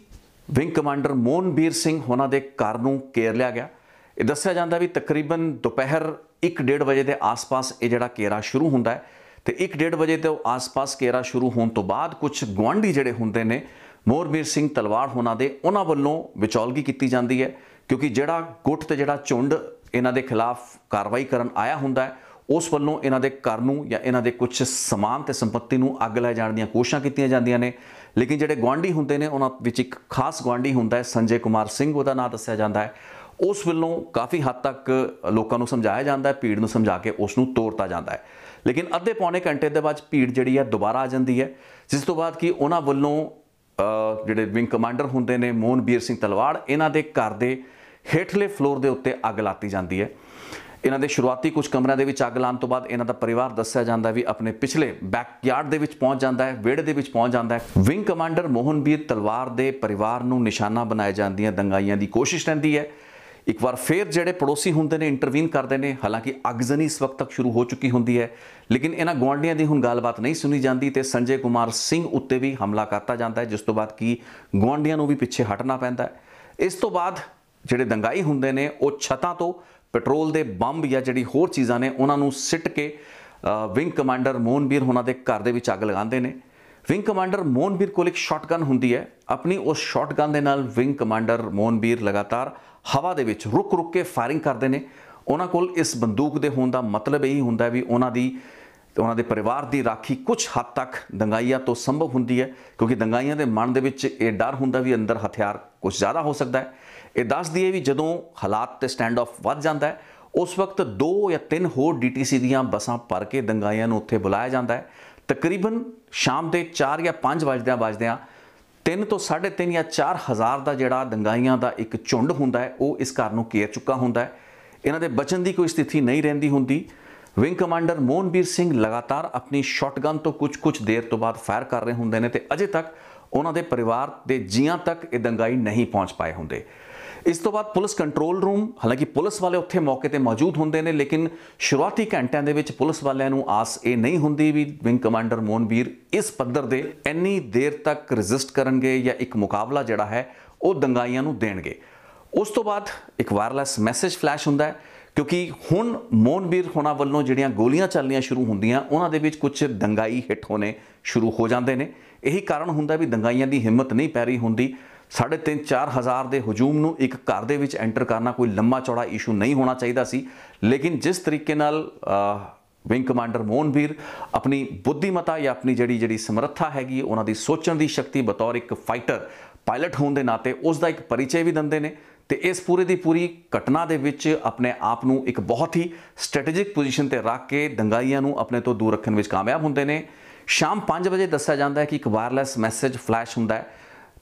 wing commander Monbir Singh ਹੋਣਾ ਦੇ ਘਰ ਨੂੰ ਕੇਰ ਲਿਆ ਗਿਆ ਇਹ ਦੱਸਿਆ ਜਾਂਦਾ ਵੀ ਤਕਰੀਬਨ ਦੁਪਹਿਰ 1:30 ਵਜੇ ਦੇ ਆਸ-ਪਾਸ ਇਹ ਜਿਹੜਾ ਕੇਰਾ ਸ਼ੁਰੂ ਹੁੰਦਾ ਹੈ ਤੇ 1:30 ਵਜੇ ਤੋਂ ਆਸ-ਪਾਸ ਕੇਰਾ ਸ਼ੁਰੂ ਹੋਣ ਤੋਂ ਬਾਅਦ ਕੁਝ ਗਵਾਂਢੀ ਜਿਹੜੇ ਹੁੰਦੇ ਨੇ ਮੋਰਬੀਰ ਸਿੰਘ ਤਲਵਾਰ ਹੋਣਾ ਦੇ ਉਹਨਾਂ ਵੱਲੋਂ ਵਿਚੌਲਗੀ ਕੀਤੀ ਜਾਂਦੀ ਹੈ ਕਿਉਂਕਿ ਜਿਹੜਾ ਗੁੱਟ ਤੇ ਜਿਹੜਾ ਝੁੰਡ ਇਹਨਾਂ ਦੇ ਖਿਲਾਫ ਕਾਰਵਾਈ ਕਰਨ ਆਇਆ ਹੁੰਦਾ ਉਸ ਵੱਲੋਂ ਇਹਨਾਂ ਦੇ ਘਰ ਨੂੰ ਜਾਂ ਇਹਨਾਂ ਦੇ ਕੁਝ ਸਮਾਨ ਤੇ ਸੰਪਤੀ ਨੂੰ ਅੱਗ ਲਾਏ ਜਾਣ ਦੀਆਂ ਕੋਸ਼ਿਸ਼ਾਂ ਕੀਤੀਆਂ ਜਾਂਦੀਆਂ ਨੇ ਲੇਕਿਨ ਜਿਹੜੇ ਗਵਾਂਢੀ ਹੁੰਦੇ ਨੇ ਉਹਨਾਂ ਵਿੱਚ ਇੱਕ ਖਾਸ ਗਵਾਂਢੀ ਹੁੰਦਾ ਹੈ ਸੰਜੇ ਕੁਮਾਰ ਸਿੰਘ ਉਹਦਾ ਨਾਮ ਦੱਸਿਆ ਜਾਂਦਾ ਹੈ ਉਸ ਵੱਲੋਂ ਕਾਫੀ ਹੱਦ ਤੱਕ ਲੋਕਾਂ ਨੂੰ ਸਮਝਾਇਆ ਜਾਂਦਾ ਹੈ ਪੀੜ ਨੂੰ ਸਮਝਾ ਕੇ ਉਸ ਨੂੰ ਤੋੜਤਾ ਜਾਂਦਾ ਹੈ ਲੇਕਿਨ ਅੱਧੇ ਪੌਣੇ ਘੰਟੇ ਦੇ ਬਾਅਦ ਪੀੜ ਜਿਹੜੀ ਹੈ ਦੁਬਾਰਾ ਆ ਜਾਂਦੀ ਹੈ ਜਿਸ ਤੋਂ ਬਾਅਦ ਕਿ ਉਹਨਾਂ ਵੱਲੋਂ ਜਿਹੜੇ ਵਿੰਗ ਕਮਾਂਡਰ ਹੁੰਦੇ ਨੇ ਬੀਰ ਸਿੰਘ ਤਲਵਾੜ ਇਹਨਾਂ ਦੇ ਘਰ ਦੇ ਹੇਠਲੇ ਫਲੋਰ ਦੇ ਉੱਤੇ ਅੱਗ ਲਾਤੀ ਜਾਂਦੀ ਹੈ ਇਹਨਾਂ ਦੇ ਸ਼ੁਰੂਆਤੀ ਕੁਝ ਕਮਰਿਆਂ ਦੇ ਵਿੱਚ ਅੱਗ ਲਾਉਣ ਤੋਂ ਬਾਅਦ ਇਹਨਾਂ ਦਾ ਪਰਿਵਾਰ ਦੱਸਿਆ ਜਾਂਦਾ ਵੀ ਆਪਣੇ ਪਿਛਲੇ ਬੈਕਯਾਰਡ ਦੇ ਵਿੱਚ ਪਹੁੰਚ ਜਾਂਦਾ ਹੈ ਵਿਹੜੇ ਦੇ ਵਿੱਚ ਪਹੁੰਚ ਜਾਂਦਾ ਹੈ ਵਿੰਗ ਕਮਾਂਡਰ ਮੋਹਨਬੀਰ ਤਲਵਾਰ ਦੇ ਪਰਿਵਾਰ ਨੂੰ ਨਿਸ਼ਾਨਾ ਬਣਾਏ ਜਾਂਦੀਆਂ ਦੰਗਾਈਆਂ ਦੀ ਕੋਸ਼ਿਸ਼ ਰਹਿੰਦੀ ਹੈ ਇੱਕ ਵਾਰ ਫੇਰ ਜਿਹੜੇ ਪੜੋਸੀ ਹੁੰਦੇ ਨੇ ਇੰਟਰਵੀਨ ਕਰਦੇ ਨੇ ਹਾਲਾਂਕਿ ਅਗਜ਼ਨੀ ਇਸ ਵਕਤ ਤੱਕ ਸ਼ੁਰੂ ਹੋ ਚੁੱਕੀ ਹੁੰਦੀ ਹੈ ਲੇਕਿਨ ਇਹਨਾਂ ਗਵਾਂਡੀਆਂ ਦੀ ਹੁਣ ਗੱਲਬਾਤ ਨਹੀਂ ਸੁਣੀ ਜਾਂਦੀ ਤੇ ਸੰਜੇ ਕੁਮਾਰ ਸਿੰਘ ਉੱਤੇ ਵੀ ਹਮਲਾ ਕਰਤਾ ਜਾਂਦਾ ਹੈ ਜਿਸ ਤੋਂ ਬਾਅਦ ਕੀ ਗਵਾਂਡੀਆਂ ਨੂੰ ਵੀ ਪਿੱਛੇ ਹਟਣਾ ਪੈਂਦਾ ਹੈ ਇਸ ਤੋਂ ਬਾਅਦ ਜਿਹੜੇ ਦੰਗਾਈ ਹੁੰਦੇ ਨੇ ਉਹ ਛਤਾਂ ਤੋਂ ਪੈਟਰੋਲ ਦੇ ਬੰਬ ਜਾਂ ਜਿਹੜੀ ਹੋਰ ਚੀਜ਼ਾਂ ਨੇ ਉਹਨਾਂ ਨੂੰ ਸਿੱਟ ਕੇ ਵਿੰਗ ਕਮਾਂਡਰ ਮੋਨਬੀਰ ਉਹਨਾਂ ਦੇ ਘਰ ਦੇ ਵਿੱਚ ਅੱਗ ਲਗਾਉਂਦੇ ਨੇ ਵਿੰਗ ਕਮਾਂਡਰ ਮੋਨਬੀਰ ਕੋਲ ਇੱਕ ਸ਼ਾਟਗਨ ਹੁੰਦੀ ਹੈ ਆਪਣੀ ਉਸ ਸ਼ਾਟਗਨ ਦੇ ਨਾਲ ਵਿੰਗ ਕਮਾਂਡਰ ਮੋਨਬੀਰ ਲਗਾਤਾਰ ਹਵਾ ਦੇ ਵਿੱਚ ਰੁਕ-ਰੁਕ ਕੇ ਫਾਇਰਿੰਗ ਕਰਦੇ ਨੇ ਉਹਨਾਂ ਕੋਲ ਇਸ ਬੰਦੂਕ ਦੇ ਹੋਣ ਦਾ ਮਤਲਬ ਇਹੀ ਹੁੰਦਾ ਵੀ ਉਹਨਾਂ ਦੀ ਉਹਨਾਂ ਦੇ ਪਰਿਵਾਰ ਦੀ ਰਾਖੀ ਕੁਝ ਹੱਦ ਤੱਕ ਦੰਗਾਈਆਂ ਤੋਂ ਸੰਭਵ ਹੁੰਦੀ ਹੈ ਕਿਉਂਕਿ ਦੰਗਾਈਆਂ ਦੇ ਮਨ ਦੇ ਵਿੱਚ ਇਹ ਡਰ ਹੁੰਦਾ ਵੀ ਅੰਦਰ ਹਥਿਆਰ ਕੁਝ ਜ਼ਿਆਦਾ ਹੋ ਸਕਦਾ ਹੈ ਇਹ ਦੱਸ ਦਈਏ ਵੀ ਜਦੋਂ ਹਾਲਾਤ ਤੇ ਸਟੈਂਡ ਆਫ ਵੱਧ ਜਾਂਦਾ ਹੈ ਉਸ ਵਕਤ ਦੋ ਜਾਂ ਤਿੰਨ ਹੋਰ ਡੀਟੀਸੀ ਦੀਆਂ ਬੱਸਾਂ ਭਰ ਕੇ ਦੰਗਾਈਆਂ ਨੂੰ ਉੱਥੇ ਬੁਲਾਇਆ ਜਾਂਦਾ ਹੈ ਤਕਰੀਬਨ ਸ਼ਾਮ ਦੇ 4 ਜਾਂ 5 ਵਜਦਿਆਂ ਵਜਦਿਆਂ 3 ਤੋਂ 3.5 ਜਾਂ 4000 ਦਾ ਜਿਹੜਾ ਦੰਗਾਈਆਂ ਦਾ ਇੱਕ ਝੁੰਡ ਹੁੰਦਾ ਹੈ ਉਹ ਇਸ ਘਰ ਨੂੰ ਘੇਰ ਚੁੱਕਾ ਹੁੰਦਾ ਹੈ ਇਹਨਾਂ ਦੇ ਬਚਨ ਦੀ ਕੋਈ ਸਥਿਤੀ ਨਹੀਂ ਰਹਿੰਦੀ ਹੁੰਦੀ ਵਿੰਗ ਕਮਾਂਡਰ ਮੋਹਨਬੀਰ ਸਿੰਘ ਲਗਾਤਾਰ ਆਪਣੀ ਸ਼ਾਟਗਨ ਤੋਂ ਕੁਝ-ਕੁਝ ਦੇਰ ਤੋਂ ਬਾਅਦ ਫਾਇਰ ਕਰ ਰਹੇ ਹੁੰਦੇ ਨੇ ਤੇ ਅਜੇ ਤੱਕ ਉਹਨਾਂ ਦੇ ਪਰਿਵਾਰ ਦੇ ਜੀਆਂ ਤੱਕ ਇਹ ਦੰਗਾਈ ਨਹੀਂ ਪਹੁੰਚ ਪਾਏ ਹੁੰਦੇ ਇਸ ਤੋਂ ਬਾਅਦ ਪੁਲਿਸ ਕੰਟਰੋਲ ਰੂਮ ਹਾਲਾਂਕਿ ਪੁਲਿਸ ਵਾਲੇ ਉੱਥੇ ਮੌਕੇ ਤੇ ਮੌਜੂਦ ਹੁੰਦੇ ਨੇ ਲੇਕਿਨ ਸ਼ੁਰੂਆਤੀ ਘੰਟਿਆਂ ਦੇ ਵਿੱਚ ਪੁਲਿਸ ਵਾਲਿਆਂ ਨੂੰ ਆਸ ਇਹ ਨਹੀਂ ਹੁੰਦੀ ਵੀ ਵਿੰਗ ਕਮਾਂਡਰ ਮੋਨਵੀਰ ਇਸ ਪੱਧਰ ਦੇ ਇੰਨੀ ਦੇਰ ਤੱਕ ਰੈਜ਼ਿਸਟ ਕਰਨਗੇ ਜਾਂ ਇੱਕ ਮੁਕਾਬਲਾ ਜਿਹੜਾ ਹੈ ਉਹ ਦੰਗਾਈਆਂ ਨੂੰ ਦੇਣਗੇ ਉਸ ਤੋਂ ਬਾਅਦ ਇੱਕ ਵਾਇਰਲੈਸ ਮੈਸੇਜ ਫਲੈਸ਼ ਹੁੰਦਾ ਹੈ ਕਿਉਂਕਿ ਹੁਣ ਮੋਨਵੀਰ ਹੋਣਾ ਵੱਲੋਂ ਜਿਹੜੀਆਂ ਗੋਲੀਆਂ ਚੱਲਣੀਆਂ ਸ਼ੁਰੂ ਹੁੰਦੀਆਂ ਉਹਨਾਂ ਦੇ ਵਿੱਚ ਕੁਝ ਦੰਗਾਈ ਹਿੱਟ ਹੋਣੇ ਸ਼ੁਰੂ ਹੋ ਜਾਂਦੇ ਨੇ ਇਹੀ ਕਾਰਨ ਹੁੰਦਾ ਵੀ ਦੰਗਾਈਆਂ ਦੀ ਹਿੰਮਤ ਨਹੀਂ ਪੈ ਰਹੀ ਹੁੰਦੀ 3.5-4 ਹਜ਼ਾਰ ਦੇ ਹਜੂਮ ਨੂੰ ਇੱਕ ਘਰ ਦੇ ਵਿੱਚ ਐਂਟਰ ਕਰਨਾ ਕੋਈ ਲੰਮਾ ਚੌੜਾ ਇਸ਼ੂ ਨਹੀਂ ਹੋਣਾ ਚਾਹੀਦਾ ਸੀ ਲੇਕਿਨ ਜਿਸ ਤਰੀਕੇ ਨਾਲ ਵਿੰਗ ਕਮਾਂਡਰ ਮੋਨਵੀਰ ਆਪਣੀ ਬੁੱਧੀਮਤਾ ਜਾਂ ਆਪਣੀ ਜਿਹੜੀ ਜਿਹੜੀ ਸਮਰੱਥਾ ਹੈਗੀ ਉਹਨਾਂ ਦੀ ਸੋਚਣ ਦੀ ਸ਼ਕਤੀ ਬਤੌਰ ਇੱਕ ਫਾਈਟਰ ਪਾਇਲਟ ਹੋਣ ਦੇ ਨਾਤੇ ਉਸ ਦਾ ਇੱਕ ਪਰਿਚੈ ਵੀ ਦਿੰਦੇ ਨੇ ਤੇ ਇਸ ਪੂਰੇ ਦੀ ਪੂਰੀ ਘਟਨਾ ਦੇ ਵਿੱਚ ਆਪਣੇ ਆਪ ਨੂੰ ਇੱਕ ਬਹੁਤ ਹੀ ਸਟ੍ਰੈਟੈਜਿਕ ਪੋਜੀਸ਼ਨ ਤੇ ਰੱਖ ਕੇ ਦੰਗਾਈਆਂ ਨੂੰ ਆਪਣੇ ਤੋਂ ਦੂਰ ਰੱਖਣ ਵਿੱਚ ਕਾਮਯਾਬ ਹੁੰਦੇ ਨੇ ਸ਼ਾਮ 5 ਵਜੇ ਦੱਸਿਆ ਜਾਂਦਾ ਹੈ ਕਿ ਇੱਕ ਵਾਇਰਲੈਸ ਮੈਸੇਜ ਫਲੈਸ਼ ਹੁੰਦਾ ਹੈ